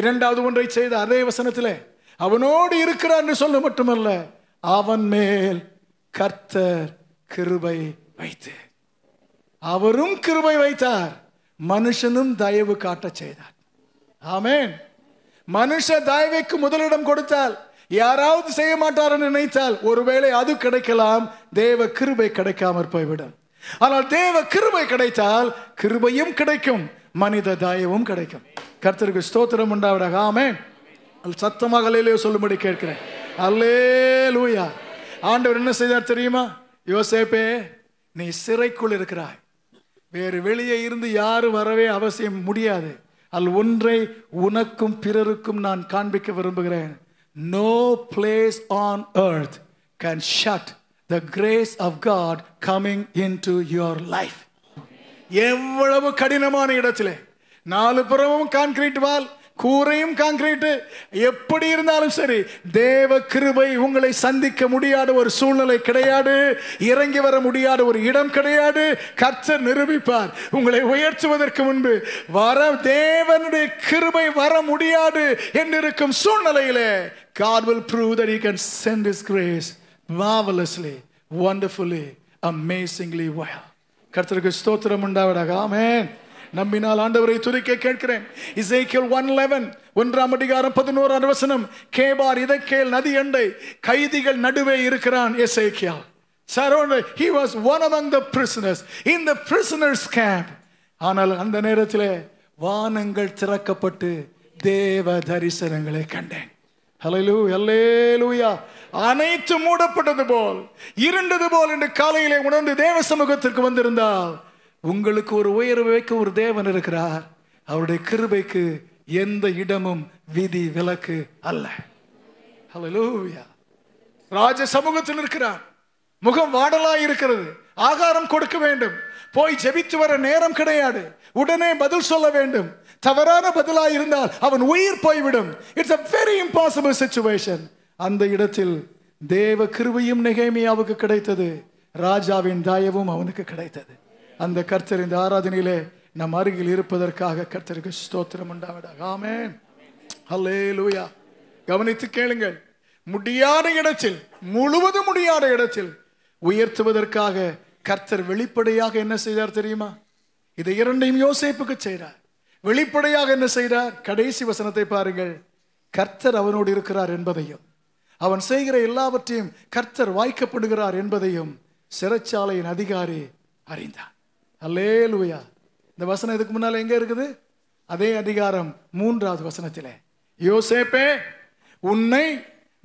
இரண்டாவது ஒன்றை செய்த அதே வசனத்தில் அவனோடு இருக்கிறான்னு சொல்ல மட்டுமல்ல அவன் மேல் கர்த்தர் கிருபை வைத்து அவரும் கிருபை வைத்தார் மனுஷனும் தயவு காட்ட செய்தார் ஆமேன் மனுஷ தயவைக்கு முதலிடம் கொடுத்தால் யாராவது செய்ய மாட்டார் நினைத்தால் ஒருவேளை அது கிடைக்கலாம் தேவ கிருபை கிடைக்காமற் போய்விடும் ஆனால் தேவ கிருபை கிடைத்தால் கிருபையும் கிடைக்கும் மனித தயவும் கிடைக்கும் கர்த்தருக்கு ஸ்தோத்திரம் உண்டாவிடாக ஆமே சத்தமாக அல்லையிலேயோ சொல்லும்படி கேட்கிறேன் அல்லே லூயா ஆண்டவர் என்ன செய்தார் தெரியுமா யோசேப்பே நீ சிறைக்குள் இருக்கிறாய் வேறு வெளியே இருந்து யாரும் வரவே அவசியம் முடியாது அல் ஒன்றை உனக்கும் பிறருக்கும் நான் காண்பிக்க விரும்புகிறேன் no place on earth can shut the grace of God coming in to your life எவ்வளவு கடினமான இடத்திலே நாலு புறமும் கான்கிரீட் வால் கூரையும் கான்கிரீட் எப்படி இருந்தாலும் சரி தேவ கிருபை உங்களை சந்திக்க முடியாத ஒரு சூழ்நிலை கிடையாது இறங்கி வர முடியாத ஒரு இடம் கிடையாது கர்த்தர் நிரூபிப்பார் உங்களை உயர்த்துவதற்கு முன்பு வர தேவனுடைய கிருபை வர முடியாது என்றிருக்கும் சூழ்நிலையிலே God will prove that you can send his grace marvelously, wonderfully, amazingly well. கர்த்தருக்கு ஸ்தோத்திரம் உண்டாவதாக ஆமேன் நம்பினால் ஆண்டவரை துதிக்க கேட்கிறேன் இசைக்கியல் ஒன் லெவன் ஒன்றாம் அதிகாரம் பதினோரு அரவசனம் கேபார் இதக்கேல் நதி எண்டை கைதிகள் நடுவே இருக்கிறான் இசைக்கியா Saravana he was one among the prisoners in the prisoners camp ஆனால் அந்த நேரத்தில் வானங்கள் திறக்கப்பட்டு தேவ தரிசனங்களை கண்டேன் ஹலோ எல்லேலூயா அனைத்து மூடப்பட்டது போல் இருண்டது போல் என்று காலையிலே உணர்ந்து தேவ சமூகத்திற்கு வந்திருந்தால் உங்களுக்கு ஒரு உயர்வு வைக்க ஒரு தேவன் இருக்கிறார் அவருடைய கிருபைக்கு எந்த இடமும் விதி விலக்கு அல்ல ராஜ சமூகத்தில் இருக்கிறார் முகம் வாடலா இருக்கிறது ஆகாரம் கொடுக்க வேண்டும் போய் ஜெபித்து வர நேரம் கிடையாது உடனே பதில் சொல்ல வேண்டும் தவறான பதிலாக இருந்தால் அவன் உயிர் போய்விடும் it's a very impossible situation அந்த இடத்தில் தேவ கிருபையும் நெகேமியாவுக்கு கிடைத்தது ராஜாவின் தயவும் அவனுக்கு கிடைத்தது அந்த கர்த்தர் இந்த ஆராதனையிலே நம் அருகில் இருப்பதற்காக கர்த்தருக்கு ஸ்தோத்திரம் உண்டாவிடா ஆமேன் ஹலே லூயா கவனித்து கேளுங்கள் முடியாத இடத்தில் முழுவதும் முடியாத இடத்தில் உயர்த்துவதற்காக கர்த்தர் வெளிப்படையாக என்ன செய்தார் தெரியுமா இதை இரண்டையும் யோசிப்புக்கு செய்கிறார் வெளிப்படையாக என்ன செய்கிறார் கடைசி வசனத்தை பாருங்கள் கர்த்தர் அவனோடு இருக்கிறார் என்பதையும் அவன் செய்கிற எல்லாவற்றையும் கர்த்தர் வாய்க்கப்படுகிறார் என்பதையும் சிறைச்சாலையின் அதிகாரி அறிந்தார் அல்லே லூயா இந்த வசனம் இதுக்கு முன்னால் எங்கே இருக்குது அதே அதிகாரம் மூன்றாவது வசனத்தில் யோசேப்பே உன்னை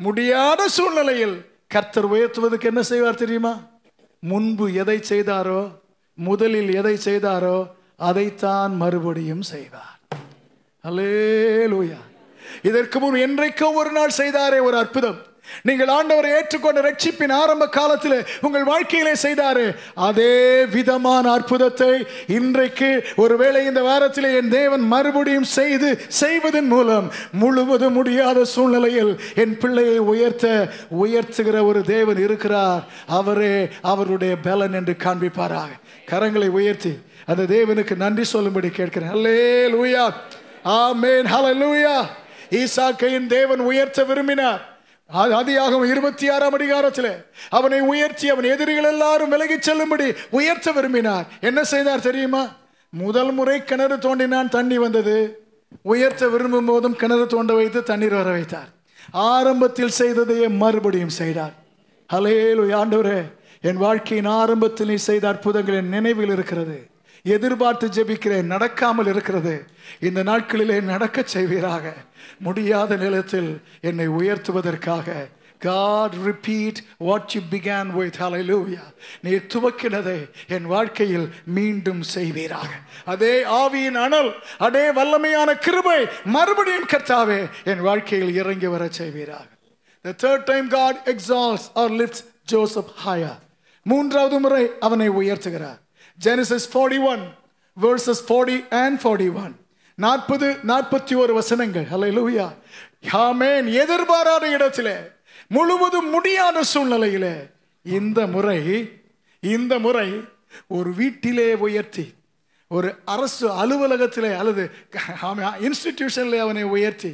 முடியாத சூழ்நிலையில் கர்த்தர் உயர்த்துவதற்கு என்ன செய்வார் தெரியுமா முன்பு எதை செய்தாரோ முதலில் எதை செய்தாரோ அதைத்தான் மறுபடியும் செய்வார் அல்லே லூயா இதற்கு முன் என்றைக்கோ ஒரு நாள் செய்தாரே ஒரு அற்புதம் நீங்கள் ஆண்டவரை ஏற்றுக்கொண்ட ரட்சிப்பின் ஆரம்ப காலத்தில் உங்கள் வாழ்க்கையிலே செய்தாரு அதே விதமான அற்புதத்தை இன்றைக்கு ஒருவேளை இந்த வாரத்தில் என் தேவன் மறுபடியும் செய்து செய்வதன் மூலம் முழுவதும் முடியாத சூழ்நிலையில் என் பிள்ளையை உயர்த்த உயர்த்துகிற ஒரு தேவன் இருக்கிறார் அவரே அவருடைய பலன் என்று காண்பிப்பாராக கரங்களை உயர்த்தி அந்த தேவனுக்கு நன்றி சொல்லும்படி கேட்கிறேன் லூயா ஆமேன் ஈசாக்கையின் தேவன் உயர்த்த விரும்பினார் ஆதியாகும் இருபத்தி ஆறாம் அதிகாரத்தில் அவனை உயர்த்தி அவன் எதிரிகள் எல்லாரும் விலகி செல்லும்படி உயர்த்த விரும்பினார் என்ன செய்தார் தெரியுமா முதல் முறை கிணறு தோண்டினான் தண்ணி வந்தது உயர்த்த விரும்பும் போதும் கிணறு தோண்ட வைத்து தண்ணீர் வர வைத்தார் ஆரம்பத்தில் செய்ததையே மறுபடியும் செய்தார் ஹலேலு ஆண்டவரே என் வாழ்க்கையின் ஆரம்பத்தில் நீ செய்த அற்புதங்களின் நினைவில் இருக்கிறது எதிர்பார்த்து ஜெபிக்கிறேன் நடக்காமல் இருக்கிறது இந்த நாட்களிலே நடக்க செய்வீராக முடியாத நிலத்தில் என்னை உயர்த்துவதற்காக God repeat what you began with hallelujah நீ துவக்கினதை என் வாழ்க்கையில் மீண்டும் செய்வீராக அதே ஆவியின் அனல் அதே வல்லமையான கிருபை மறுபடியும் கர்த்தாவே என் வாழ்க்கையில் இறங்கி வர செய்வீராக The third time God exalts or lifts Joseph higher. மூன்றாவது முறை அவனை உயர்த்துகிறார் Genesis forty one verses forty and forty one நாற்பது நாற்பத்தி ஒரு வசனங்கள் ஹலோ லூயா ஹாமேன் எதிர்பாராத இடத்துல முழுவதும் முடியாத சூழ்நிலையிலே இந்த முறை இந்த முறை ஒரு வீட்டிலே உயர்த்தி ஒரு அரசு அலுவலகத்திலே அல்லது இன்ஸ்டிடியூஷனில் அவனை உயர்த்தி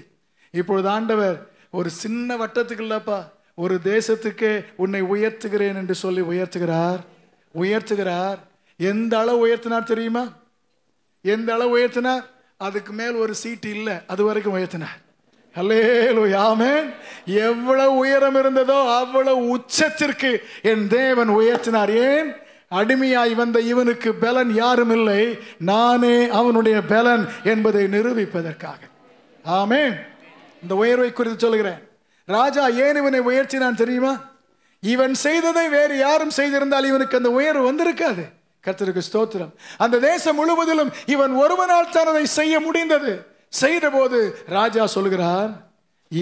இப்பொழுது ஆண்டவர் ஒரு சின்ன வட்டத்துக்கு இல்லப்பா ஒரு தேசத்துக்கு உன்னை உயர்த்துகிறேன் என்று சொல்லி உயர்த்துகிறார் உயர்த்துகிறார் எந்த அளவு உயர்த்தினார் தெரியுமா எந்த அளவு உயர்த்தினார் அதுக்கு மேல் ஒரு சீட்டு இல்லை அது வரைக்கும் உயர்த்தினார் யாமேன் எவ்வளவு உயரம் இருந்ததோ அவ்வளவு உச்சத்திற்கு என் தேவன் உயர்த்தினார் ஏன் அடிமையாய் வந்த இவனுக்கு பலன் யாரும் இல்லை நானே அவனுடைய பலன் என்பதை நிரூபிப்பதற்காக ஆமே இந்த உயர்வை குறித்து சொல்கிறேன் ராஜா ஏன் இவனை உயர்த்தினான் தெரியுமா இவன் செய்ததை வேறு யாரும் செய்திருந்தால் இவனுக்கு அந்த உயர்வு வந்திருக்காது கத்தருக்கு ஸ்தோத்திரம் அந்த தேசம் முழுவதிலும் இவன் ஒருவனால் தான் அதை செய்ய முடிந்தது செய்த போது ராஜா சொல்கிறார்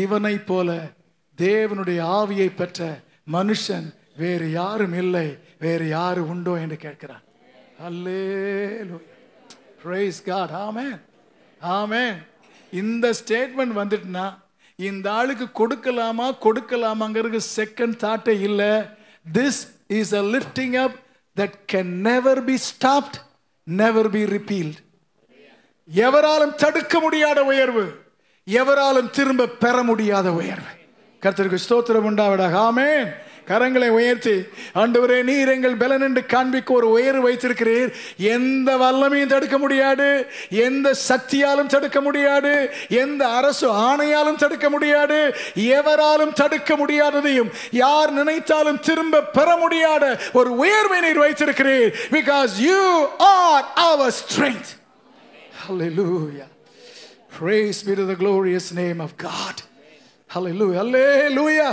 இவனை போல தேவனுடைய ஆவியை பெற்ற மனுஷன் வேறு யாரும் இல்லை வேறு யாரு உண்டோ என்று கேட்கிறான் பிரைஸ் காட் ஆமேன் ஆமேன் இந்த ஸ்டேட்மெண்ட் வந்துட்டுனா இந்த ஆளுக்கு கொடுக்கலாமா கொடுக்கலாமாங்கிறது செகண்ட் தாட்டே இல்லை this is a lifting up that can never be stopped, never be repealed. எவராலும் தடுக்க முடியாத உயர்வு எவராலும் திரும்ப பெற முடியாத உயர்வு கர்த்தருக்கு ஸ்தோத்திரம் உண்டாவிடாக ஆமேன் கரங்களை உயர்த்தி ஆண்டவரே நீர் எங்கள் பலன் என்று காண்பிக்க ஒரு உயர்வு வைத்திருக்கிறீர் எந்த வல்லமையும் தடுக்க முடியாது எந்த சக்தியாலும் தடுக்க முடியாது எந்த அரசு ஆணையாலும் தடுக்க முடியாது எவராலும் தடுக்க முடியாததையும் யார் நினைத்தாலும் திரும்ப பெற முடியாத ஒரு உயர்வை நீர் வைத்திருக்கிறீர் because you are our strength Hallelujah. Praise be to the glorious name of God. Hallelujah. Hallelujah.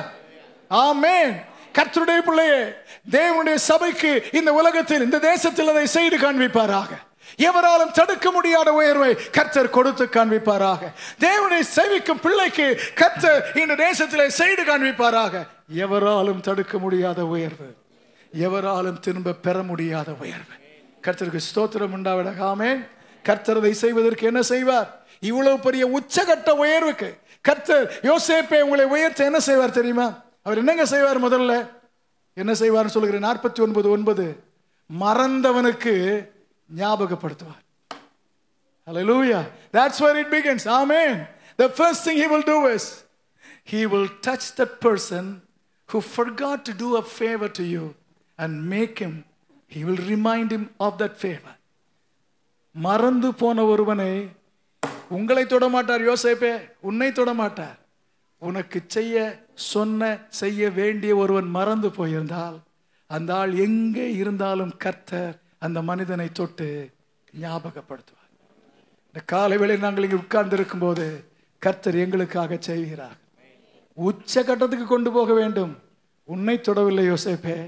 Amen. கர்த்தருடைய பிள்ளையே தேவனுடைய சபைக்கு இந்த உலகத்தில் இந்த தேசத்தில் அதை செய்து காண்பிப்பாராக எவராலும் தடுக்க முடியாத உயர்வை கர்த்தர் கொடுத்து காண்பிப்பாராக தேவனை சேவிக்கும் பிள்ளைக்கு கர்த்தர் இந்த தேசத்திலே செய்து காண்பிப்பாராக எவராலும் தடுக்க முடியாத உயர்வு எவராலும் திரும்ப பெற முடியாத உயர்வு கர்த்தருக்கு ஸ்தோத்திரம் உண்டாவிடகாமே கர்த்தரதை செய்வதற்கு என்ன செய்வார் இவ்வளவு பெரிய உச்சகட்ட உயர்வுக்கு கர்த்தர் யோசேப்பை உங்களை உயர்த்த என்ன செய்வார் தெரியுமா அவர் என்னங்க செய்வார் முதல்ல என்ன செய்வார்னு சொல்லுகிற நாற்பத்தி ஒன்பது ஒன்பது மறந்தவனுக்கு ஞாபகப்படுத்துவார் Hallelujah. That's where it begins. Amen. The first thing he will do is he will touch that person who forgot to do a favor to you and make him, he will remind him of that favor. மறந்து போன ஒருவனை உங்களை தொடமாட்டார் யோசிப்பே உன்னை தொடமாட்டார் உனக்கு செய்ய சொன்ன செய்ய வேண்டிய ஒருவன் மறந்து போயிருந்தால் அந்த ஆள் எங்கே இருந்தாலும் கர்த்தர் அந்த மனிதனை தொட்டு ஞாபகப்படுத்துவார் இந்த காலை வேளையில் நாங்கள் இங்கே உட்கார்ந்து இருக்கும்போது கர்த்தர் எங்களுக்காக செய்கிறார் உச்ச கட்டத்துக்கு கொண்டு போக வேண்டும் உன்னை தொடவில்லை யோசிப்பே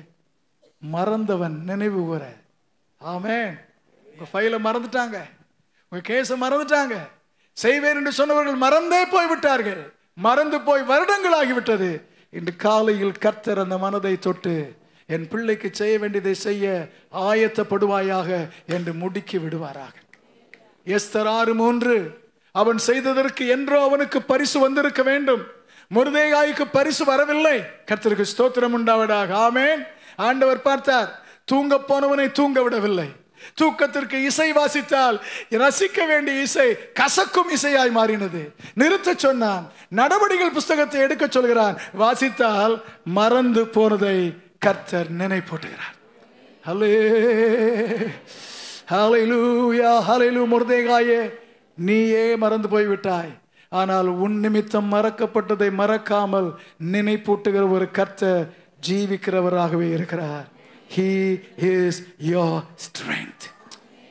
மறந்தவன் நினைவு கூற ஆமே உங்க ஃபைலை மறந்துட்டாங்க உங்க கேஸை மறந்துட்டாங்க செய்வேன் என்று சொன்னவர்கள் மறந்தே போய்விட்டார்கள் மறந்து போய் வருடங்களாகிவிட்டது இன்று காலையில் கர்த்தர் அந்த மனதை தொட்டு என் பிள்ளைக்கு செய்ய வேண்டியதை செய்ய ஆயத்தப்படுவாயாக என்று முடுக்கி விடுவாராக எஸ்தர் ஆறு மூன்று அவன் செய்ததற்கு என்றோ அவனுக்கு பரிசு வந்திருக்க வேண்டும் முருதேகாய்க்கு பரிசு வரவில்லை கர்த்தருக்கு ஸ்தோத்திரம் உண்டாவதாக ஆமேன் ஆண்டவர் பார்த்தார் தூங்க போனவனை தூங்க விடவில்லை தூக்கத்திற்கு இசை வாசித்தால் ரசிக்க வேண்டிய இசை கசக்கும் இசையாய் மாறினது நிறுத்த சொன்னான் நடவடிக்கைகள் புஸ்தகத்தை எடுக்க சொல்கிறான் வாசித்தால் மறந்து போனதை கர்த்தர் நினைப்போட்டுகிறார் ஹலே ஹலைலூயா ஹலைலு முருதேகாயே நீயே மறந்து போய்விட்டாய் ஆனால் உன் நிமித்தம் மறக்கப்பட்டதை மறக்காமல் நினைப்பூட்டுகிற ஒரு கர்த்தர் ஜீவிக்கிறவராகவே இருக்கிறார் He is your strength.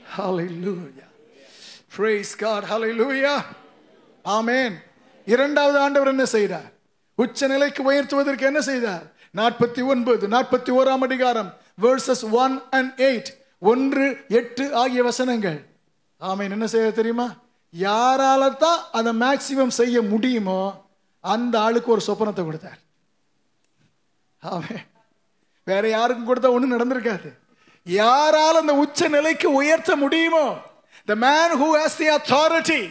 Hallelujah. Praise God. Hallelujah. Amen. இரண்டாவது ஆண்டவர் என்ன செய்தார் உச்ச நிலைக்கு உயர்த்துவதற்கு என்ன செய்தார் நாற்பத்தி ஒன்பது நாற்பத்தி ஓராம் அதிகாரம் வேர்சஸ் ஒன் அண்ட் எயிட் ஒன்று எட்டு ஆகிய வசனங்கள் ஆமீன் என்ன செய்ய தெரியுமா யாரால தான் அதை மேக்சிமம் செய்ய முடியுமோ அந்த ஆளுக்கு ஒரு சொப்பனத்தை கொடுத்தார் ஆமே வேற யாருக்கும் கொடுத்தா ஒன்றும் நடந்திருக்காது யாரால் அந்த உச்ச நிலைக்கு உயர்த்த முடியுமோ the man who has the authority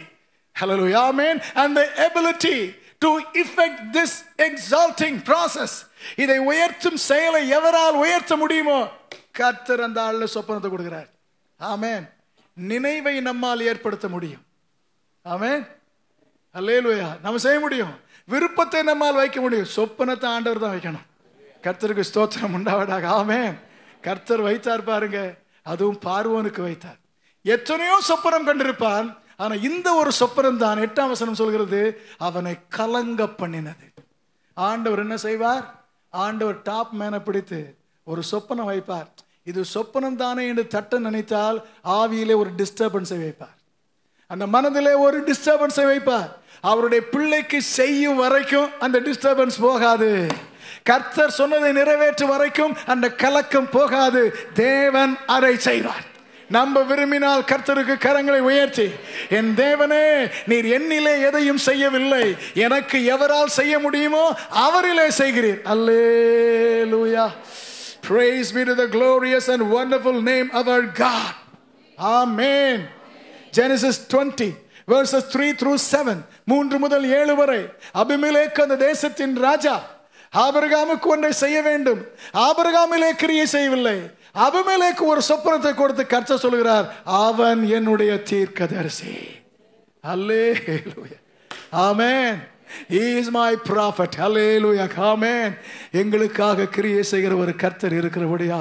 ஹலோ man and the ability to effect this exalting process இதை உயர்த்தும் செயலை எவரால் உயர்த்த முடியுமோ கர்த்தர் அந்த ஆளில் சொப்பனத்தை கொடுக்கிறார் ஆமேன் நினைவை நம்மால் ஏற்படுத்த முடியும் ஆமேன் அல்லேலுயா நம்ம செய்ய முடியும் விருப்பத்தை நம்மால் வைக்க முடியும் சொப்பனத்தை ஆண்டவர் தான் வைக்கணும் கர்த்தருக்கு ஸ்தோத்திரம் உண்டாவடாக ஆமே கர்த்தர் வைத்தார் பாருங்க அதுவும் பார்வோனுக்கு வைத்தார் எத்தனையோ சொப்பனம் கண்டிருப்பான் ஆனா இந்த ஒரு சொப்பனம் தான் எட்டாம் வசனம் சொல்கிறது அவனை கலங்க பண்ணினது ஆண்டவர் என்ன செய்வார் ஆண்டவர் டாப் மேனை பிடித்து ஒரு சொப்பனம் வைப்பார் இது சொப்பனம் தானே என்று தட்ட நினைத்தால் ஆவியிலே ஒரு டிஸ்டர்பன்ஸை வைப்பார் அந்த மனதிலே ஒரு டிஸ்டர்பன்ஸை வைப்பார் அவருடைய பிள்ளைக்கு செய்யும் வரைக்கும் அந்த டிஸ்டர்பன்ஸ் போகாது கர்த்தர் சொன்னதை நிறைவேற்று வரைக்கும் அந்த கலக்கம் போகாது தேவன் அதை செய்வார் நம்ப விரும்பினால் கர்த்தருக்கு கரங்களை உயர்த்தி என் தேவனே நீர் என்னிலே எதையும் செய்யவில்லை எனக்கு எவரால் செய்ய முடியுமோ அவரிலே செய்கிறீர் அல்லே லூயா Praise be to the glorious and wonderful name of our God. Amen. Genesis 20, verses 3 through 7. மூன்று முதல் ஏழு வரை அபிமிலேக்கு அந்த தேசத்தின் ராஜா ஆபிரகாமுக்கு ஒன்றை செய்ய வேண்டும் ஆபிரகாமிலே கிரியை செய்யவில்லை அபிமேலேக்கு ஒரு சொப்பனத்தை கொடுத்து கர்த்த சொல்கிறார் அவன் என்னுடைய தீர்க்கதரிசி அல்லே ஆமேன் இஸ் மை ப்ராஃபட் லூயா காமேன் எங்களுக்காக கிரியை செய்கிற ஒரு கர்த்தர் இருக்கிறபடியா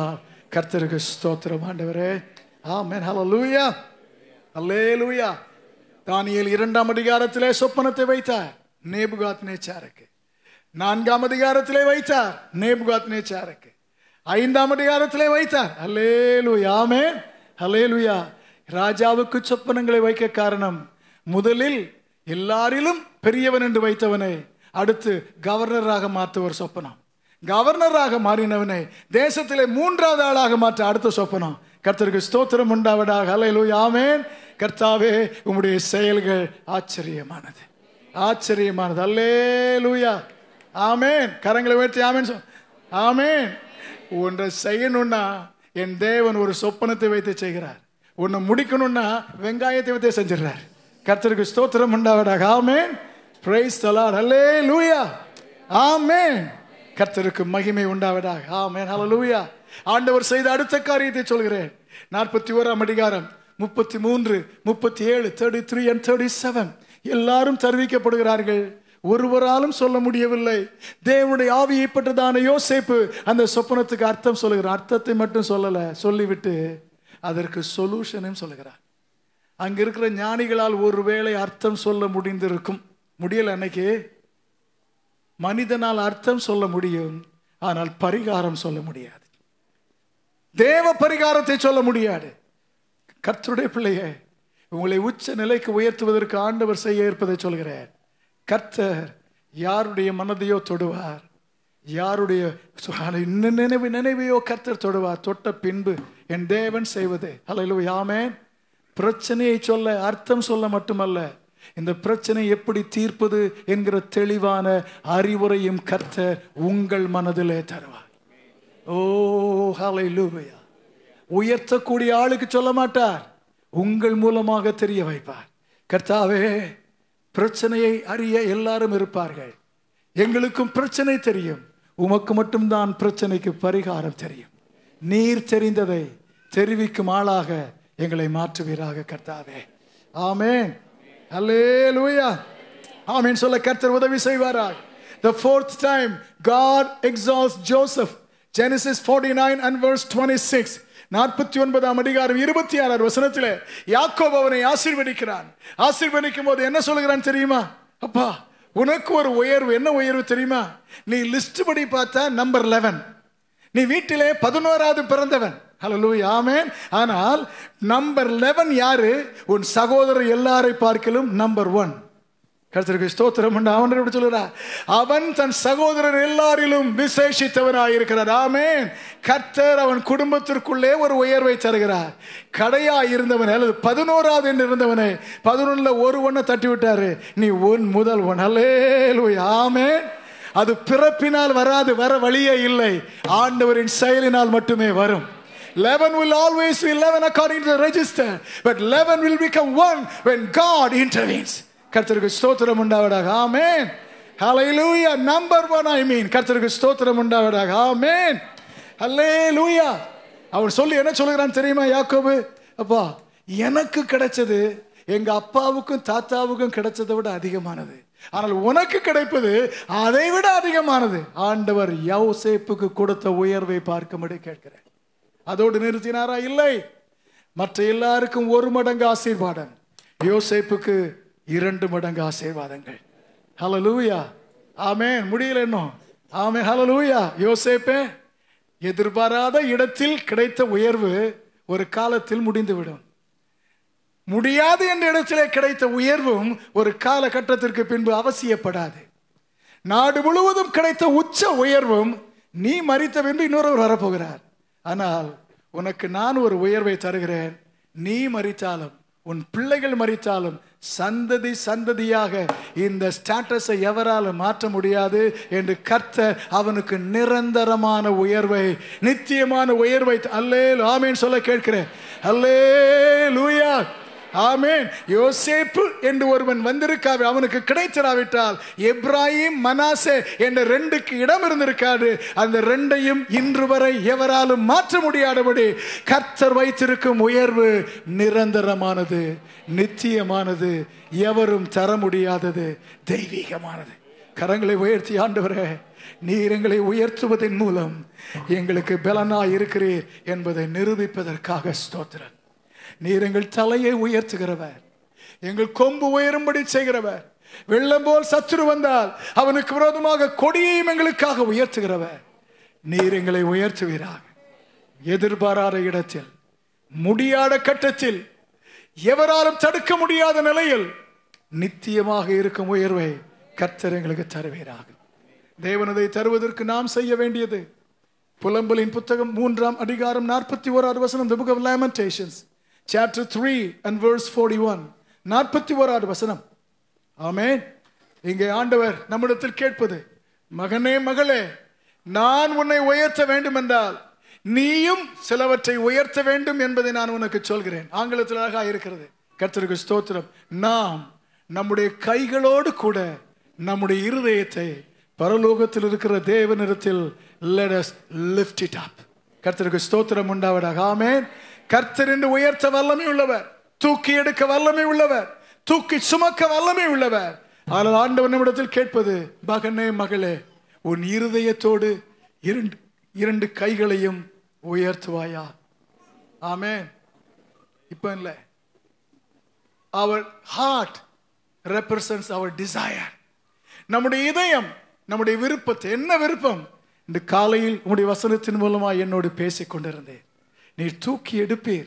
கர்த்தருக்கு ஸ்தோத்திரம் ஆண்டவரே ஆமேன் ஹலோ லூயா அல்லே லூயா தானியல் இரண்டாம் அதிகாரத்திலே சொப்பனத்தை வைத்தார் நேபுகாத் நேச்சாருக்கு நான்காம் அதிகாரத்திலே வைத்தார் நேபுகாத் நேச்சாருக்கு ஐந்தாம் அதிகாரத்திலே வைத்தார் ஹலே அலேலுயா ராஜாவுக்கு சொப்பனங்களை வைக்க காரணம் முதலில் எல்லாரிலும் பெரியவன் என்று வைத்தவனை அடுத்து கவர்னராக மாற்ற ஒரு சொப்பனம் கவர்னராக மாறினவனை தேசத்திலே மூன்றாவது ஆளாக மாற்ற அடுத்த சொப்பனம் கர்த்தருக்கு ஸ்தோத்திரம் உண்டாவதாக அலையிலு யாமேன் கர்த்தாவே உங்களுடைய செயல்கள் ஆச்சரியமானது ஆச்சரியமானது அல்லே லூயா ஆமேன் கரங்களை உயர்த்தி ஆமேன் ஆமேன் ஒன்றை செய்யணும்னா என் தேவன் ஒரு சொப்பனத்தை வைத்து செய்கிறார் ஒன்று முடிக்கணும்னா வெங்காயத்தை வைத்து செஞ்சிடுறார் கர்த்தருக்கு ஸ்தோத்திரம் உண்டாவடாக ஆமேன் பிரைஸ் தலார் அல்லே லூயா ஆமேன் கர்த்தருக்கு மகிமை உண்டாவதாக ஆமேன் ஹலோ லூயா ஆண்டவர் செய்த அடுத்த காரியத்தை சொல்கிறேன் நாற்பத்தி ஓராம் அதிகாரம் முப்பத்தி மூன்று முப்பத்தி ஏழு thirty three and thirty seven எல்லாரும் தெரிவிக்கப்படுகிறார்கள் ஒருவராலும் சொல்ல முடியவில்லை தேவனுடைய ஆவியை பற்றதான யோசிப்பு அந்த சொப்பனத்துக்கு அர்த்தம் சொல்லுகிற அர்த்தத்தை மட்டும் சொல்லலை சொல்லிவிட்டு அதற்கு சொல்யூஷனும் சொல்லுகிறார் அங்கே இருக்கிற ஞானிகளால் ஒருவேளை அர்த்தம் சொல்ல முடிந்திருக்கும் முடியலை அன்னைக்கு மனிதனால் அர்த்தம் சொல்ல முடியும் ஆனால் பரிகாரம் சொல்ல முடியாது தேவ பரிகாரத்தை சொல்ல முடியாது கர்த்தருடைய பிள்ளையே உங்களை உச்ச நிலைக்கு உயர்த்துவதற்கு ஆண்டவர் செய்ய இருப்பதை சொல்கிறேன் கர்த்தர் யாருடைய மனதையோ தொடுவார் யாருடைய நினைவு நினைவையோ கர்த்தர் தொடுவார் தொட்ட பின்பு என் தேவன் செய்வது அல்ல யாமே பிரச்சனையை சொல்ல அர்த்தம் சொல்ல மட்டுமல்ல இந்த பிரச்சனை எப்படி தீர்ப்பது என்கிற தெளிவான அறிவுரையும் கர்த்தர் உங்கள் மனதிலே தருவார் ஓ உயர்த்தக்கூடிய ஆளுக்கு சொல்ல மாட்டார் உங்கள் மூலமாக தெரிய வைப்பார் கர்த்தாவே பிரச்சனையை அறிய எல்லாரும் இருப்பார்கள் எங்களுக்கும் பிரச்சனை தெரியும் உமக்கு மட்டும்தான் பிரச்சனைக்கு பரிகாரம் தெரியும் நீர் தெரிந்ததை தெரிவிக்கும் ஆளாக எங்களை மாற்றுவீராக கர்த்தாவே ஆமேன் அல்லே லூயா ஆமேன் சொல்ல கர்த்தர் உதவி செய்வாராக The fourth time, God exalts Joseph. Genesis 49 and verse six நாற்பத்தி ஒன்பதாம் அதிகாரம் இருபத்தி ஆறாம் வசனத்தில் யாக்கோப் அவனை ஆசீர்வதிக்கிறான் ஆசீர்வதிக்கும் போது என்ன சொல்கிறான் தெரியுமா அப்பா உனக்கு ஒரு உயர்வு என்ன உயர்வு தெரியுமா நீ லிஸ்ட் படி பார்த்தா நம்பர் லெவன் நீ வீட்டிலே பதினோராவது பிறந்தவன் ஹலோ ஆமேன் ஆனால் நம்பர் லெவன் யாரு உன் சகோதரர் எல்லாரை பார்க்கலும் நம்பர் ஒன் கருத்தருக்கு ஸ்தோத்திரம் உண்டு அவன் எப்படி சொல்லுறா அவன் தன் சகோதரர் எல்லாரிலும் விசேஷித்தவனாயிருக்கிறார் ஆமேன் கர்த்தர் அவன் குடும்பத்திற்குள்ளே ஒரு உயர்வை தருகிறார் கடையா இருந்தவன் அல்லது பதினோராவது என்று இருந்தவனை பதினொன்னுல ஒரு ஒன்னை தட்டி விட்டாரு நீ உன் முதல் ஒன் அல்லேலுய் ஆமேன் அது பிறப்பினால் வராது வர வழியே இல்லை ஆண்டவரின் செயலினால் மட்டுமே வரும் 11 will always be 11 according to the register, but 11 will become one when God intervenes. கர்த்தருக்கு ஸ்தோத்திரம் உண்டாவதாக ஆமேன் லூயா நம்பர் ஒன் ஐ மீன் கர்த்தருக்கு ஸ்தோத்திரம் உண்டாவதாக ஆமேன் ஹலே லூயா அவன் சொல்லி என்ன சொல்லுகிறான் தெரியுமா யாக்கோபு அப்பா எனக்கு கிடைச்சது எங்க அப்பாவுக்கும் தாத்தாவுக்கும் கிடைச்சதை விட அதிகமானது ஆனால் உனக்கு கிடைப்பது அதை விட அதிகமானது ஆண்டவர் யோசேப்புக்கு கொடுத்த உயர்வை பார்க்கும்படி கேட்கிறேன் அதோடு நிறுத்தினாரா இல்லை மற்ற எல்லாருக்கும் ஒரு மடங்கு ஆசீர்வாதம் யோசேப்புக்கு இரண்டு மடங்கு ஆசீர்வாதங்கள் ஹலோ லூயா ஆமே முடியல இன்னும் ஆமே ஹலோ லூயா யோசேப்பே எதிர்பாராத இடத்தில் கிடைத்த உயர்வு ஒரு காலத்தில் முடிந்துவிடும் முடியாது என்ற இடத்திலே கிடைத்த உயர்வும் ஒரு காலகட்டத்திற்கு பின்பு அவசியப்படாது நாடு முழுவதும் கிடைத்த உச்ச உயர்வும் நீ மறித்த பின்பு இன்னொருவர் வரப்போகிறார் ஆனால் உனக்கு நான் ஒரு உயர்வை தருகிறேன் நீ மறித்தாலும் உன் பிள்ளைகள் மறித்தாலும் சந்ததி சந்ததியாக இந்த ஸ்டேட்டஸை எவரால் மாற்ற முடியாது என்று கர்த்த அவனுக்கு நிரந்தரமான உயர்வை நித்தியமான உயர்வை அல்லே ஆமேன்னு சொல்ல கேட்கிறேன் அல்லே லூயா ஆமேன் யோசேப்பு என்று ஒருவன் வந்திருக்காது அவனுக்கு கிடைச்சிடாவிட்டால் எப்ராஹிம் மனாசே என்ற ரெண்டுக்கு இடம் இருந்திருக்காது அந்த ரெண்டையும் இன்று வரை எவராலும் மாற்ற முடியாதபடி கர்த்தர் வைத்திருக்கும் உயர்வு நிரந்தரமானது நிச்சயமானது எவரும் தர முடியாதது தெய்வீகமானது கரங்களை உயர்த்தி ஆண்டவரே நீர் எங்களை உயர்த்துவதன் மூலம் எங்களுக்கு பலனாய் இருக்கிறீர் என்பதை நிரூபிப்பதற்காக ஸ்தோத்திரன் நீர் எங்கள் தலையை உயர்த்துகிறவர் எங்கள் கொம்பு உயரும்படி செய்கிறவர் வெள்ளம் போல் சத்துரு வந்தால் அவனுக்கு விரோதமாக கொடியையும் எங்களுக்காக உயர்த்துகிறவர் நீர் எங்களை உயர்த்துவீராக எதிர்பாராத இடத்தில் முடியாத கட்டத்தில் எவராலும் தடுக்க முடியாத நிலையில் நித்தியமாக இருக்கும் உயர்வை கர்த்தர் எங்களுக்கு தருவீராக தேவனதை தருவதற்கு நாம் செய்ய வேண்டியது புலம்பலின் புத்தகம் மூன்றாம் அதிகாரம் நாற்பத்தி ஓராறு வசனம் the three and and verse one நாற்பத்தி ஓராவது வசனம் ஆமேன் இங்கே ஆண்டவர் நம்மிடத்தில் கேட்பது மகனே மகளே நான் உன்னை உயர்த்த வேண்டும் என்றால் நீயும் சிலவற்றை உயர்த்த வேண்டும் என்பதை நான் உனக்கு சொல்கிறேன் ஆங்கிலத்திலாக இருக்கிறது கர்த்தருக்கு ஸ்தோத்திரம் நாம் நம்முடைய கைகளோடு கூட நம்முடைய இருதயத்தை பரலோகத்தில் இருக்கிற தேவனிடத்தில் let us lift it up கர்த்தருக்கு ஸ்தோத்திரம் உண்டாவதாக ஆமேன் கர்த்தரின் என்று உயர்த்த வல்லமை உள்ளவர் தூக்கி எடுக்க வல்லமை உள்ளவர் தூக்கி சுமக்க வல்லமை உள்ளவர் ஆனால் ஆண்டவர் நிமிடத்தில் கேட்பது மகனே மகளே உன் இருதயத்தோடு இரண்டு இரண்டு கைகளையும் உயர்த்துவாயா ஆமே இப்ப இல்லை our heart represents our desire நம்முடைய இதயம் நம்முடைய விருப்பத்தை என்ன விருப்பம் இந்த காலையில் உங்களுடைய வசனத்தின் மூலமாக என்னோடு பேசிக் கொண்டிருந்தேன் நீர் தூக்கி எடுப்பீர்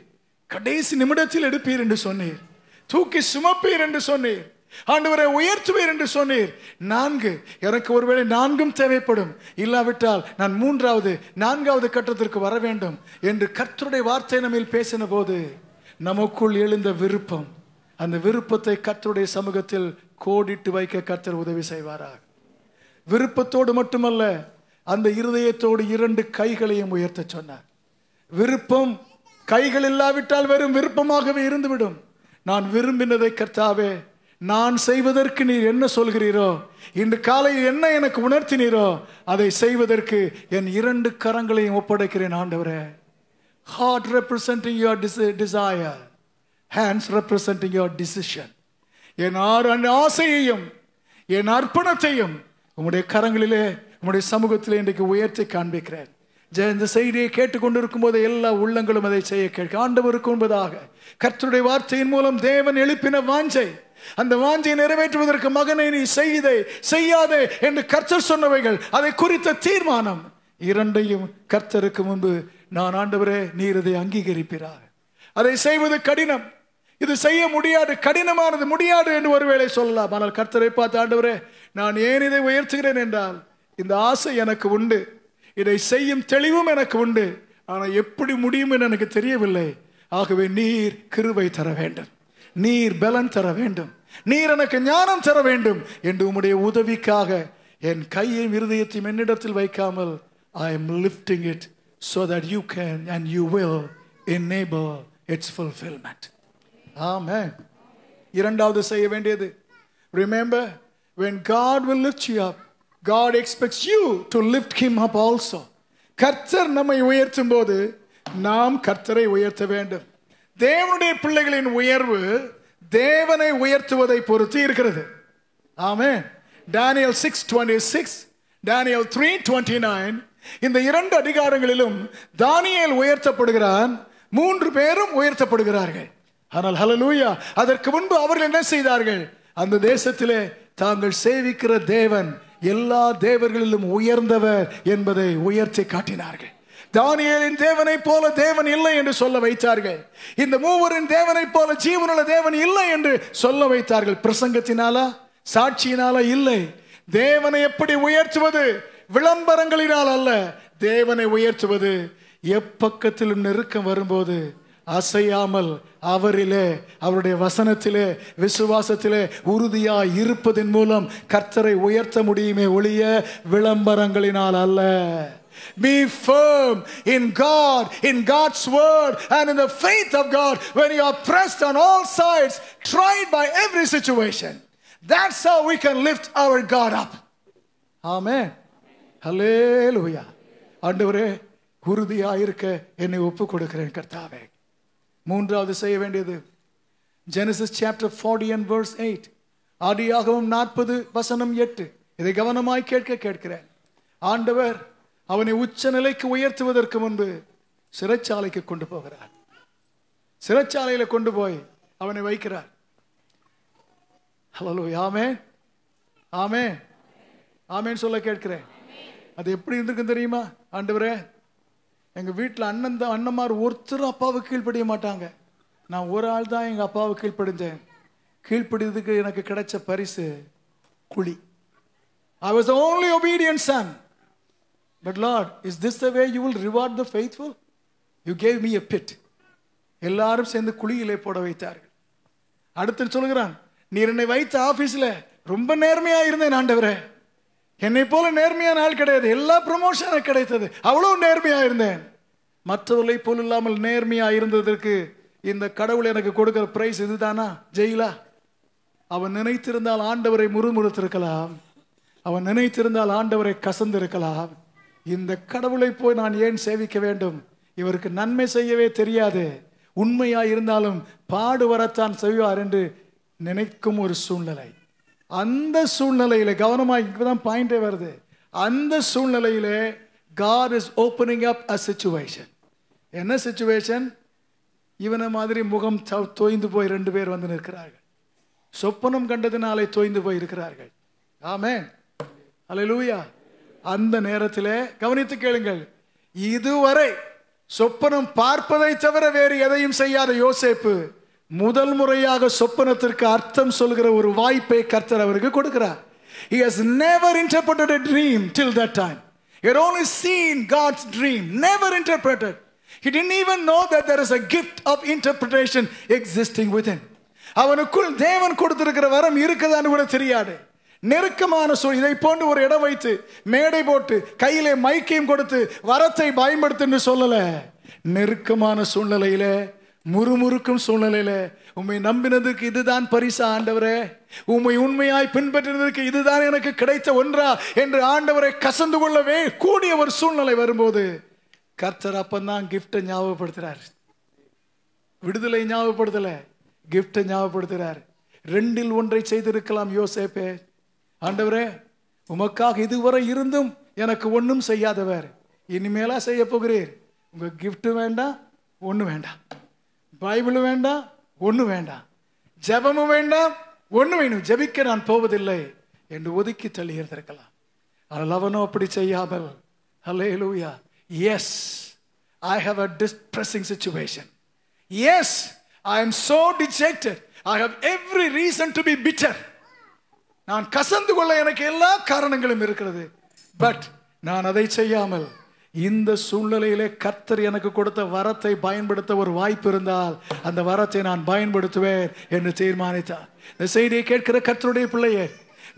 கடைசி நிமிடத்தில் எடுப்பீர் என்று சொன்னீர் தூக்கி சுமப்பீர் என்று சொன்னீர் ஆண்டவரை உயர்த்துவீர் என்று சொன்னீர் நான்கு எனக்கு ஒருவேளை நான்கும் தேவைப்படும் இல்லாவிட்டால் நான் மூன்றாவது நான்காவது கட்டத்திற்கு வர வேண்டும் என்று கர்த்தருடைய வார்த்தை நம்மில் பேசின போது நமக்குள் எழுந்த விருப்பம் அந்த விருப்பத்தை கர்த்தருடைய சமூகத்தில் கோடிட்டு வைக்க கர்த்தர் உதவி செய்வாராக விருப்பத்தோடு மட்டுமல்ல அந்த இருதயத்தோடு இரண்டு கைகளையும் உயர்த்த சொன்னார் விருப்பம் கைகள் இல்லாவிட்டால் வெறும் விருப்பமாகவே இருந்துவிடும் நான் விரும்பினதை கர்த்தாவே நான் செய்வதற்கு நீர் என்ன சொல்கிறீரோ இன்று காலையில் என்ன எனக்கு உணர்த்தினீரோ அதை செய்வதற்கு என் இரண்டு கரங்களையும் ஒப்படைக்கிறேன் ஆண்டவரே heart representing your desire hands representing your decision என் ஆறு ஆசையையும் என் அர்ப்பணத்தையும் உங்களுடைய கரங்களிலே உங்களுடைய சமூகத்திலே இன்றைக்கு உயர்த்தி காண்பிக்கிறேன் இந்த செய்தியை கேட்டுக்கொண்டிருக்கும் போது எல்லா உள்ளங்களும் அதை செய்ய கேட்க ஆண்டவருக்கு என்பதாக கர்த்தருடைய வார்த்தையின் மூலம் தேவன் எழுப்பின வாஞ்சை அந்த வாஞ்சை நிறைவேற்றுவதற்கு மகனை நீ செய்தே செய்யாதே என்று கர்த்தர் சொன்னவைகள் அதை குறித்த தீர்மானம் இரண்டையும் கர்த்தருக்கு முன்பு நான் ஆண்டவரே நீர் இதை அங்கீகரிப்பிறார் அதை செய்வது கடினம் இது செய்ய முடியாது கடினமானது முடியாது என்று ஒருவேளை சொல்லலாம் ஆனால் கர்த்தரை பார்த்து ஆண்டவரே நான் ஏன் இதை உயர்த்துகிறேன் என்றால் இந்த ஆசை எனக்கு உண்டு இதை செய்யும் தெளிவும் எனக்கு உண்டு ஆனால் எப்படி முடியும் என்று எனக்கு தெரியவில்லை ஆகவே நீர் கிருவை தர வேண்டும் நீர் பலன் தர வேண்டும் நீர் எனக்கு ஞானம் தர வேண்டும் என்று உம்முடைய உதவிக்காக என் கையை இருதயத்தையும் என்னிடத்தில் வைக்காமல் I am lifting it so that you can and you will enable its fulfilment ஆமே இரண்டாவது செய்ய வேண்டியது remember when God will lift you up God expects you to lift him up also கர்த்தர் நம்மை உயர்த்தும் போது நாம் கர்த்தரை உயர்த்த வேண்டும் தேவனுடைய பிள்ளைகளின் உயர்வு தேவனை உயர்த்துவதை பொறுத்து இருக்கிறது ஆமே Daniel six twenty six Daniel three twenty nine இந்த இரண்டு அதிகாரங்களிலும் தானியல் உயர்த்தப்படுகிறான் மூன்று பேரும் உயர்த்தப்படுகிறார்கள் ஆனால் ஹலலூயா அதற்கு முன்பு அவர்கள் என்ன செய்தார்கள் அந்த தேசத்திலே தாங்கள் சேவிக்கிற தேவன் எல்லா தேவர்களிலும் உயர்ந்தவர் என்பதை உயர்த்தி காட்டினார்கள் தானியலின் தேவனை போல தேவன் இல்லை என்று சொல்ல வைத்தார்கள் இந்த மூவரின் தேவனை போல ஜீவனுள்ள தேவன் இல்லை என்று சொல்ல வைத்தார்கள் பிரசங்கத்தினாலா சாட்சியினால இல்லை தேவனை எப்படி உயர்த்துவது விளம்பரங்களினால் அல்ல தேவனை உயர்த்துவது எப்பக்கத்திலும் நெருக்கம் வரும்போது அசையாமல் அவரிலே அவருடைய வசனத்திலே விசுவாசத்திலே உறுதியாய் இருப்பதன் மூலம் கர்த்தரை உயர்த்த முடியுமே ஒழிய விளம்பரங்களினால் அல்ல Be firm in God, in God's word, and in the faith of God when you are pressed on all sides, tried by every situation. That's how we can lift our God up. Amen. Hallelujah. ஆண்டவரே உறுதியாக இருக்க என்னை ஒப்பு கொடுக்கிறேன் கர்த்தாவே மூன்றாவது செய்ய வேண்டியது Genesis chapter forty and verse eight ஆடியாகவும் நாற்பது வசனம் எட்டு இதை கவனமாய் கேட்க கேட்கிறேன் ஆண்டவர் அவனை உச்ச நிலைக்கு உயர்த்துவதற்கு முன்பு சிறைச்சாலைக்கு கொண்டு போகிறார் சிறைச்சாலையில் கொண்டு போய் அவனை வைக்கிறார் ஹலோ ஆமே ஆமே ஆமேன்னு சொல்ல கேட்கிறேன் அது எப்படி இருந்திருக்கு தெரியுமா ஆண்டவரே எங்கள் வீட்டில் அண்ணன் தான் அண்ணன்மார் ஒருத்தரும் அப்பாவுக்கு கீழ்ப்படிய மாட்டாங்க நான் ஒரு ஆள் தான் எங்கள் அப்பாவுக்கு கீழ்ப்படிஞ்சேன் கீழ்ப்படியதுக்கு எனக்கு கிடைச்ச பரிசு குழி I was only obedience son but lord is this the way you will reward the faithful you gave me a pit எல்லாரும் சேர்ந்து குழியிலே போட வைத்தார்கள் அடுத்து சொல்லுகிறான் நீர் என்னை வைத்த ஆஃபீஸில் ரொம்ப நேர்மையாக இருந்தேன் ஆண்டவரே என்னை போல நேர்மையான ஆள் கிடையாது எல்லா ப்ரமோஷனும் கிடைத்தது அவ்வளோ நேர்மையாக இருந்தேன் மற்றவர்களை போல் இல்லாமல் நேர்மையாக இருந்ததற்கு இந்த கடவுள் எனக்கு கொடுக்குற பிரைஸ் இதுதானா ஜெயிலா அவன் நினைத்திருந்தால் ஆண்டவரை முறுமுறுத்திருக்கலாம் அவன் நினைத்திருந்தால் ஆண்டவரை கசந்திருக்கலாம் இந்த கடவுளை போய் நான் ஏன் சேவிக்க வேண்டும் இவருக்கு நன்மை செய்யவே தெரியாது உண்மையா இருந்தாலும் வரத்தான் செய்வார் என்று நினைக்கும் ஒரு சூழ்நிலை அந்த சூழ்நிலையில் கவனமாக இப்போ தான் பாயிண்டே வருது அந்த சூழ்நிலையில் God is opening up a situation என்ன சுச்சுவேஷன் இவனை மாதிரி முகம் தோய்ந்து போய் ரெண்டு பேர் வந்து நிற்கிறார்கள் சொப்பனம் கண்டதுனாலே தோய்ந்து போய் இருக்கிறார்கள் ஆமே அலை லூயா அந்த நேரத்தில் கவனித்து கேளுங்கள் இதுவரை சொப்பனம் பார்ப்பதை தவிர வேறு எதையும் செய்யாத யோசிப்பு முதல் முறையாக சொப்பனத்திற்கு அர்த்தம் சொல்கிற ஒரு வாய்ப்பை கர்த்தர் அவருக்கு கொடுக்கிறார் He has never interpreted a dream till that time. He had only seen God's dream, never interpreted. He didn't even know that there is a gift of interpretation existing within. அவனுக்குள் தேவன் கொடுத்திருக்கிற வரம் இருக்குதான்னு கூட தெரியாது நெருக்கமான சூழ் இதை போன்று ஒரு இடம் வைத்து மேடை போட்டு கையிலே மைக்கையும் கொடுத்து வரத்தை பயன்படுத்துன்னு சொல்லலை நெருக்கமான சூழ்நிலையில முறுமுறுக்கும் சூழ்நிலையில உண்மை நம்பினதுக்கு இதுதான் பரிசா ஆண்டவரே உண்மை உண்மையாய் பின்பற்றினதற்கு இதுதான் எனக்கு கிடைத்த ஒன்றா என்று ஆண்டவரை கசந்து கொள்ளவே கூடிய ஒரு சூழ்நிலை வரும்போது கர்த்தர் அப்பந்தான் கிஃப்டை ஞாபகப்படுத்துறார் விடுதலை ஞாபகப்படுத்தல கிஃப்டை ஞாபகப்படுத்துறார் ரெண்டில் ஒன்றை செய்திருக்கலாம் யோசேப்பே ஆண்டவரே உமக்காக இதுவரை இருந்தும் எனக்கு ஒன்றும் செய்யாதவர் இனிமேலா செய்ய போகிறீர் உங்கள் கிஃப்ட்டு வேண்டாம் ஒன்று வேண்டாம் பைபிள் வேண்டாம் ஒன்று வேண்டாம் ஜபமும் வேண்டாம் ஒன்று வேணும் ஜபிக்க நான் போவதில்லை என்று ஒதுக்கி தள்ளியிருந்திருக்கலாம் ஆனால் அவனும் அப்படி செய்யாமல் hallelujah as I have a depressing situation as I am so dejected I have every reason to be bitter நான் கசந்து கொள்ள எனக்கு எல்லா காரணங்களும் இருக்கிறது பட் நான் அதை செய்யாமல் இந்த சூழ்நிலையிலே கர்த்தர் எனக்கு கொடுத்த வரத்தை பயன்படுத்த ஒரு வாய்ப்பு இருந்தால் அந்த வரத்தை நான் பயன்படுத்துவேன் என்று தீர்மானித்தார் இந்த செய்தியை கேட்கிற கர்த்தருடைய பிள்ளையே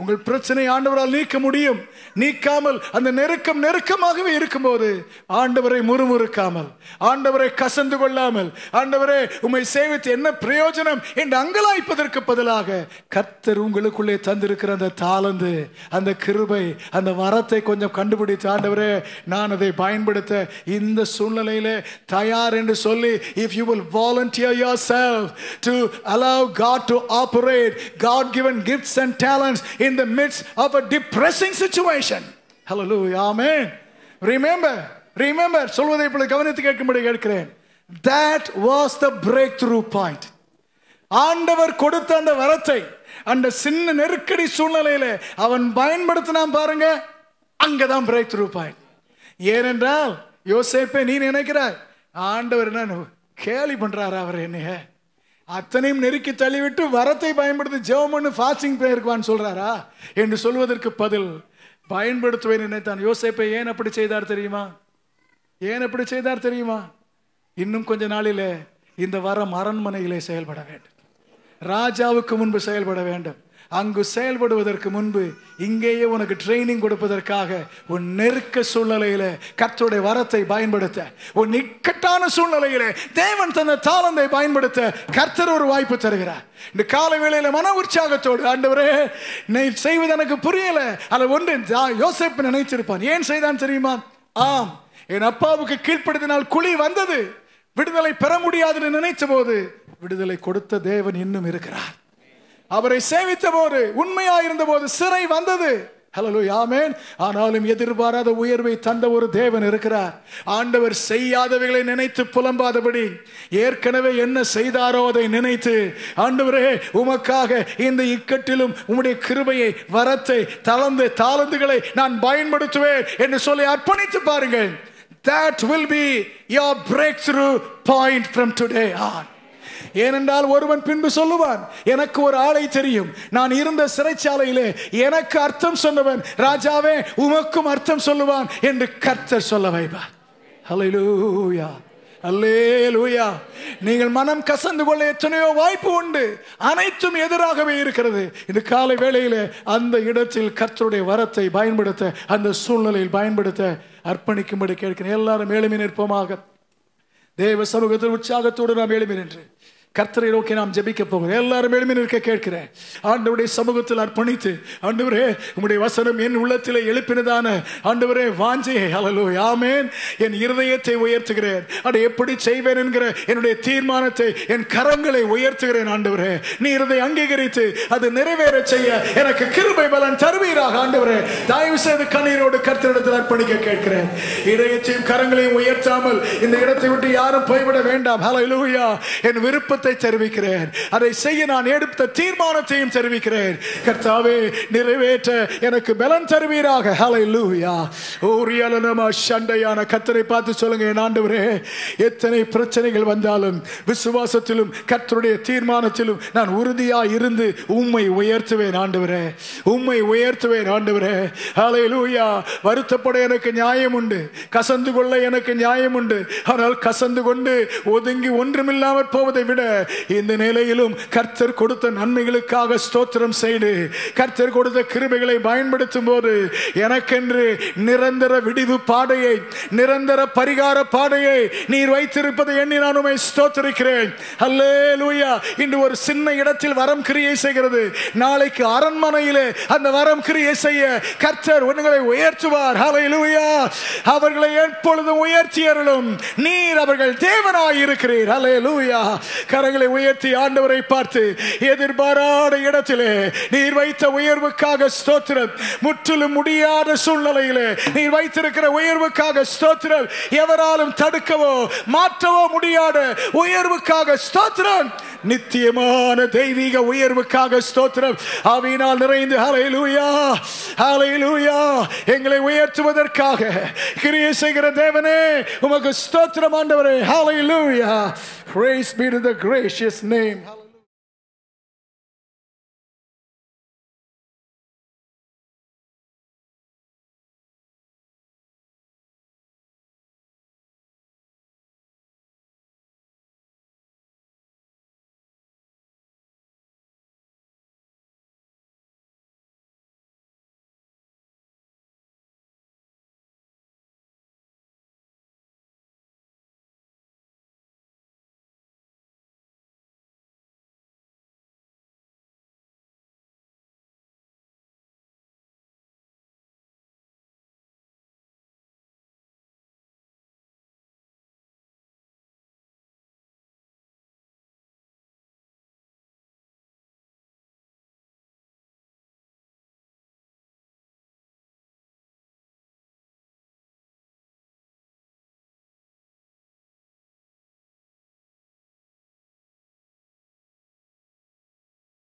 உங்கள் பிரச்சனை ஆண்டவரால் நீக்க முடியும் நீக்காமல் அந்த நெருக்கம் நெருக்கமாகவே இருக்கும்போது ஆண்டவரை முறுமுறுக்காமல் ஆண்டவரை கசந்து கொள்ளாமல் ஆண்டவரே உண்மை சேவித்து என்ன பிரயோஜனம் என்று அங்கலாய்ப்பதற்கு பதிலாக கத்தர் உங்களுக்குள்ளே தந்திருக்கிற அந்த தாளந்து அந்த கிருபை அந்த வரத்தை கொஞ்சம் கண்டுபிடித்து ஆண்டவரே நான் அதை பயன்படுத்த இந்த சூழ்நிலையில தயார் என்று சொல்லி if you will volunteer yourself to allow God to operate God given gifts and talents in the midst of a depressing situation. Hallelujah. Amen. Remember, remember, சொல்வதை இப்பொழுது கவனித்து கேட்கும்படி கேட்கிறேன் that was the breakthrough point ஆண்டவர் கொடுத்த அந்த வரத்தை அந்த சின்ன நெருக்கடி சூழ்நிலையில அவன் பயன்படுத்தினான் பாருங்க அங்கதான் பிரேக் த்ரூ பாயிண்ட் ஏனென்றால் யோசேப்பே நீ நினைக்கிறாய் ஆண்டவர் என்ன கேலி பண்றாரா அவர் என்னைய அத்தனையும் நெருக்கி தள்ளிவிட்டு வரத்தை பயன்படுத்தி ஜெபம் ஃபாஸ்டிங் போயிருக்குவான்னு சொல்கிறாரா என்று சொல்வதற்கு பதில் பயன்படுத்துவேன் நினைத்தான் யோசிப்பை ஏன் அப்படி செய்தார் தெரியுமா ஏன் அப்படி செய்தார் தெரியுமா இன்னும் கொஞ்ச நாளிலே இந்த வரம் அரண்மனையிலே செயல்பட வேண்டும் ராஜாவுக்கு முன்பு செயல்பட வேண்டும் அங்கு செயல்படுவதற்கு முன்பு இங்கேயே உனக்கு ட்ரைனிங் கொடுப்பதற்காக உன் நெருக்க சூழ்நிலையில கத்தோடைய வரத்தை பயன்படுத்த உன் இக்கட்டான சூழ்நிலையில தேவன் தந்த தாளந்தை பயன்படுத்த கர்த்தர் ஒரு வாய்ப்பு தருகிறார் இந்த கால வேளையில மன உற்சாகத்தோடு ஆண்டவரே நீ செய்வது எனக்கு புரியல அதை ஒன்று யோசிப்பு நினைத்திருப்பான் ஏன் செய்தான் தெரியுமா ஆம் என் அப்பாவுக்கு கீழ்ப்படுத்தினால் குழி வந்தது விடுதலை பெற முடியாதுன்னு நினைச்ச போது விடுதலை கொடுத்த தேவன் இன்னும் இருக்கிறார் அவரை சேவித்த போது உண்மையா இருந்த போது சிறை வந்தது யாமேன் ஆனாலும் எதிர்பாராத உயர்வை தந்த ஒரு தேவன் இருக்கிறார் ஆண்டவர் செய்யாதவைகளை நினைத்து புலம்பாதபடி ஏற்கனவே என்ன செய்தாரோ அதை நினைத்து ஆண்டவரே உமக்காக இந்த இக்கட்டிலும் உம்முடைய கிருபையை வரத்தை தளர்ந்து தாளந்துகளை நான் பயன்படுத்துவேன் என்று சொல்லி அர்ப்பணித்து பாருங்கள் that will be your breakthrough point from today on ஏனென்றால் ஒருவன் பின்பு சொல்லுவான் எனக்கு ஒரு ஆளை தெரியும் நான் இருந்த சிறைச்சாலையிலே எனக்கு அர்த்தம் சொன்னவன் ராஜாவே உமக்கும் அர்த்தம் சொல்லுவான் என்று கர்த்தர் சொல்ல வைப்பார் ஹலலூயா அல்லேலூயா நீங்கள் மனம் கசந்து கொள்ள எத்தனையோ வாய்ப்பு உண்டு அனைத்தும் எதிராகவே இருக்கிறது இந்த காலை வேளையில் அந்த இடத்தில் கர்த்தருடைய வரத்தை பயன்படுத்த அந்த சூழ்நிலையில் பயன்படுத்த அர்ப்பணிக்கும்படி கேட்கிறேன் எல்லாரும் எழுமி நிற்போமாக தேவ சமூகத்தில் உற்சாகத்தோடு நாம் எழுமி நின்று கர்த்தரை நோக்கி நாம் ஜபிக்க போகிறோம் எல்லாரும் எழுமி இருக்க கேட்கிறேன் ஆண்டவருடைய சமூகத்தில் அர்ப்பணித்து ஆண்டவரே உங்களுடைய வசனம் என் உள்ளத்தில் எழுப்பினதான ஆண்டவரே வாஞ்சையை அலலோ யாமேன் என் இருதயத்தை உயர்த்துகிறேன் அதை எப்படி செய்வேன் என்கிற என்னுடைய தீர்மானத்தை என் கரங்களை உயர்த்துகிறேன் ஆண்டவரே நீ இருதை அங்கீகரித்து அது நிறைவேற செய்ய எனக்கு கிருபை பலன் தருவீராக ஆண்டவரே தயவு செய்து கண்ணீரோடு கர்த்தரிடத்தில் அர்ப்பணிக்க கேட்கிறேன் இதயத்தையும் கரங்களையும் உயர்த்தாமல் இந்த இடத்தை விட்டு யாரும் போய்விட வேண்டாம் ஹலோ என் விருப்பத்தை திட்டத்தை தெரிவிக்கிறேன் அதை செய்ய நான் எடுத்த தீர்மானத்தையும் தெரிவிக்கிறேன் கர்த்தாவே நிறைவேற்ற எனக்கு பலன் தருவீராக ஹலை லூயா ஊரியல சண்டையான கத்தரை பார்த்து சொல்லுங்க என் ஆண்டவரே எத்தனை பிரச்சனைகள் வந்தாலும் விசுவாசத்திலும் கத்தருடைய தீர்மானத்திலும் நான் உறுதியா இருந்து உம்மை உயர்த்துவேன் ஆண்டவரே உண்மை உயர்த்துவேன் ஆண்டவரே ஹலை லூயா வருத்தப்பட எனக்கு நியாயம் உண்டு கசந்து கொள்ள எனக்கு நியாயம் உண்டு ஆனால் கசந்து கொண்டு ஒதுங்கி ஒன்றுமில்லாமற் போவதை விட இந்த நிலையிலும் கர்த்தர் கொடுத்த நன்மைகளுக்காக ஸ்தோத்திரம் செய்து கர்த்தர் கொடுத்த கிருபைகளை பயன்படுத்தும் போது எனக்கென்று நிரந்தர விடிவு பாடையை நிரந்தர பரிகார பாடையை நீர் வைத்திருப்பதை எண்ணி நான் உண்மை ஸ்தோத்திருக்கிறேன் அல்லே லூயா இன்று ஒரு சின்ன இடத்தில் வரம் கிரியை செய்கிறது நாளைக்கு அரண்மனையிலே அந்த வரம் கிரியை செய்ய கர்த்தர் உங்களை உயர்த்துவார் ஹலை லூயா அவர்களை எப்பொழுதும் உயர்த்தி நீர் அவர்கள் தேவனாய் இருக்கிறீர் ஹலே லூயா கரங்களை உயர்த்தி ஆண்டவரை பார்த்து எதிர்பாராத இடத்திலே நீர் வைத்த உயர்வுக்காக ஸ்தோத்திரம் முற்றிலும் முடியாத சூழ்நிலையிலே நீர் வைத்திருக்கிற உயர்வுக்காக ஸ்தோத்திரம் எவராலும் தடுக்கவோ மாற்றவோ முடியாத உயர்வுக்காக ஸ்தோத்திரம் நித்தியமான தெய்வீக உயர்வுக்காக ஸ்தோத்திரம் அவினால் நிறைந்து ஹலையிலூயா ஹலையிலூயா எங்களை உயர்த்துவதற்காக கிரியை செய்கிற தேவனே உமக்கு ஸ்தோத்திரம் ஆண்டவரே hallelujah Praise be to the gracious name.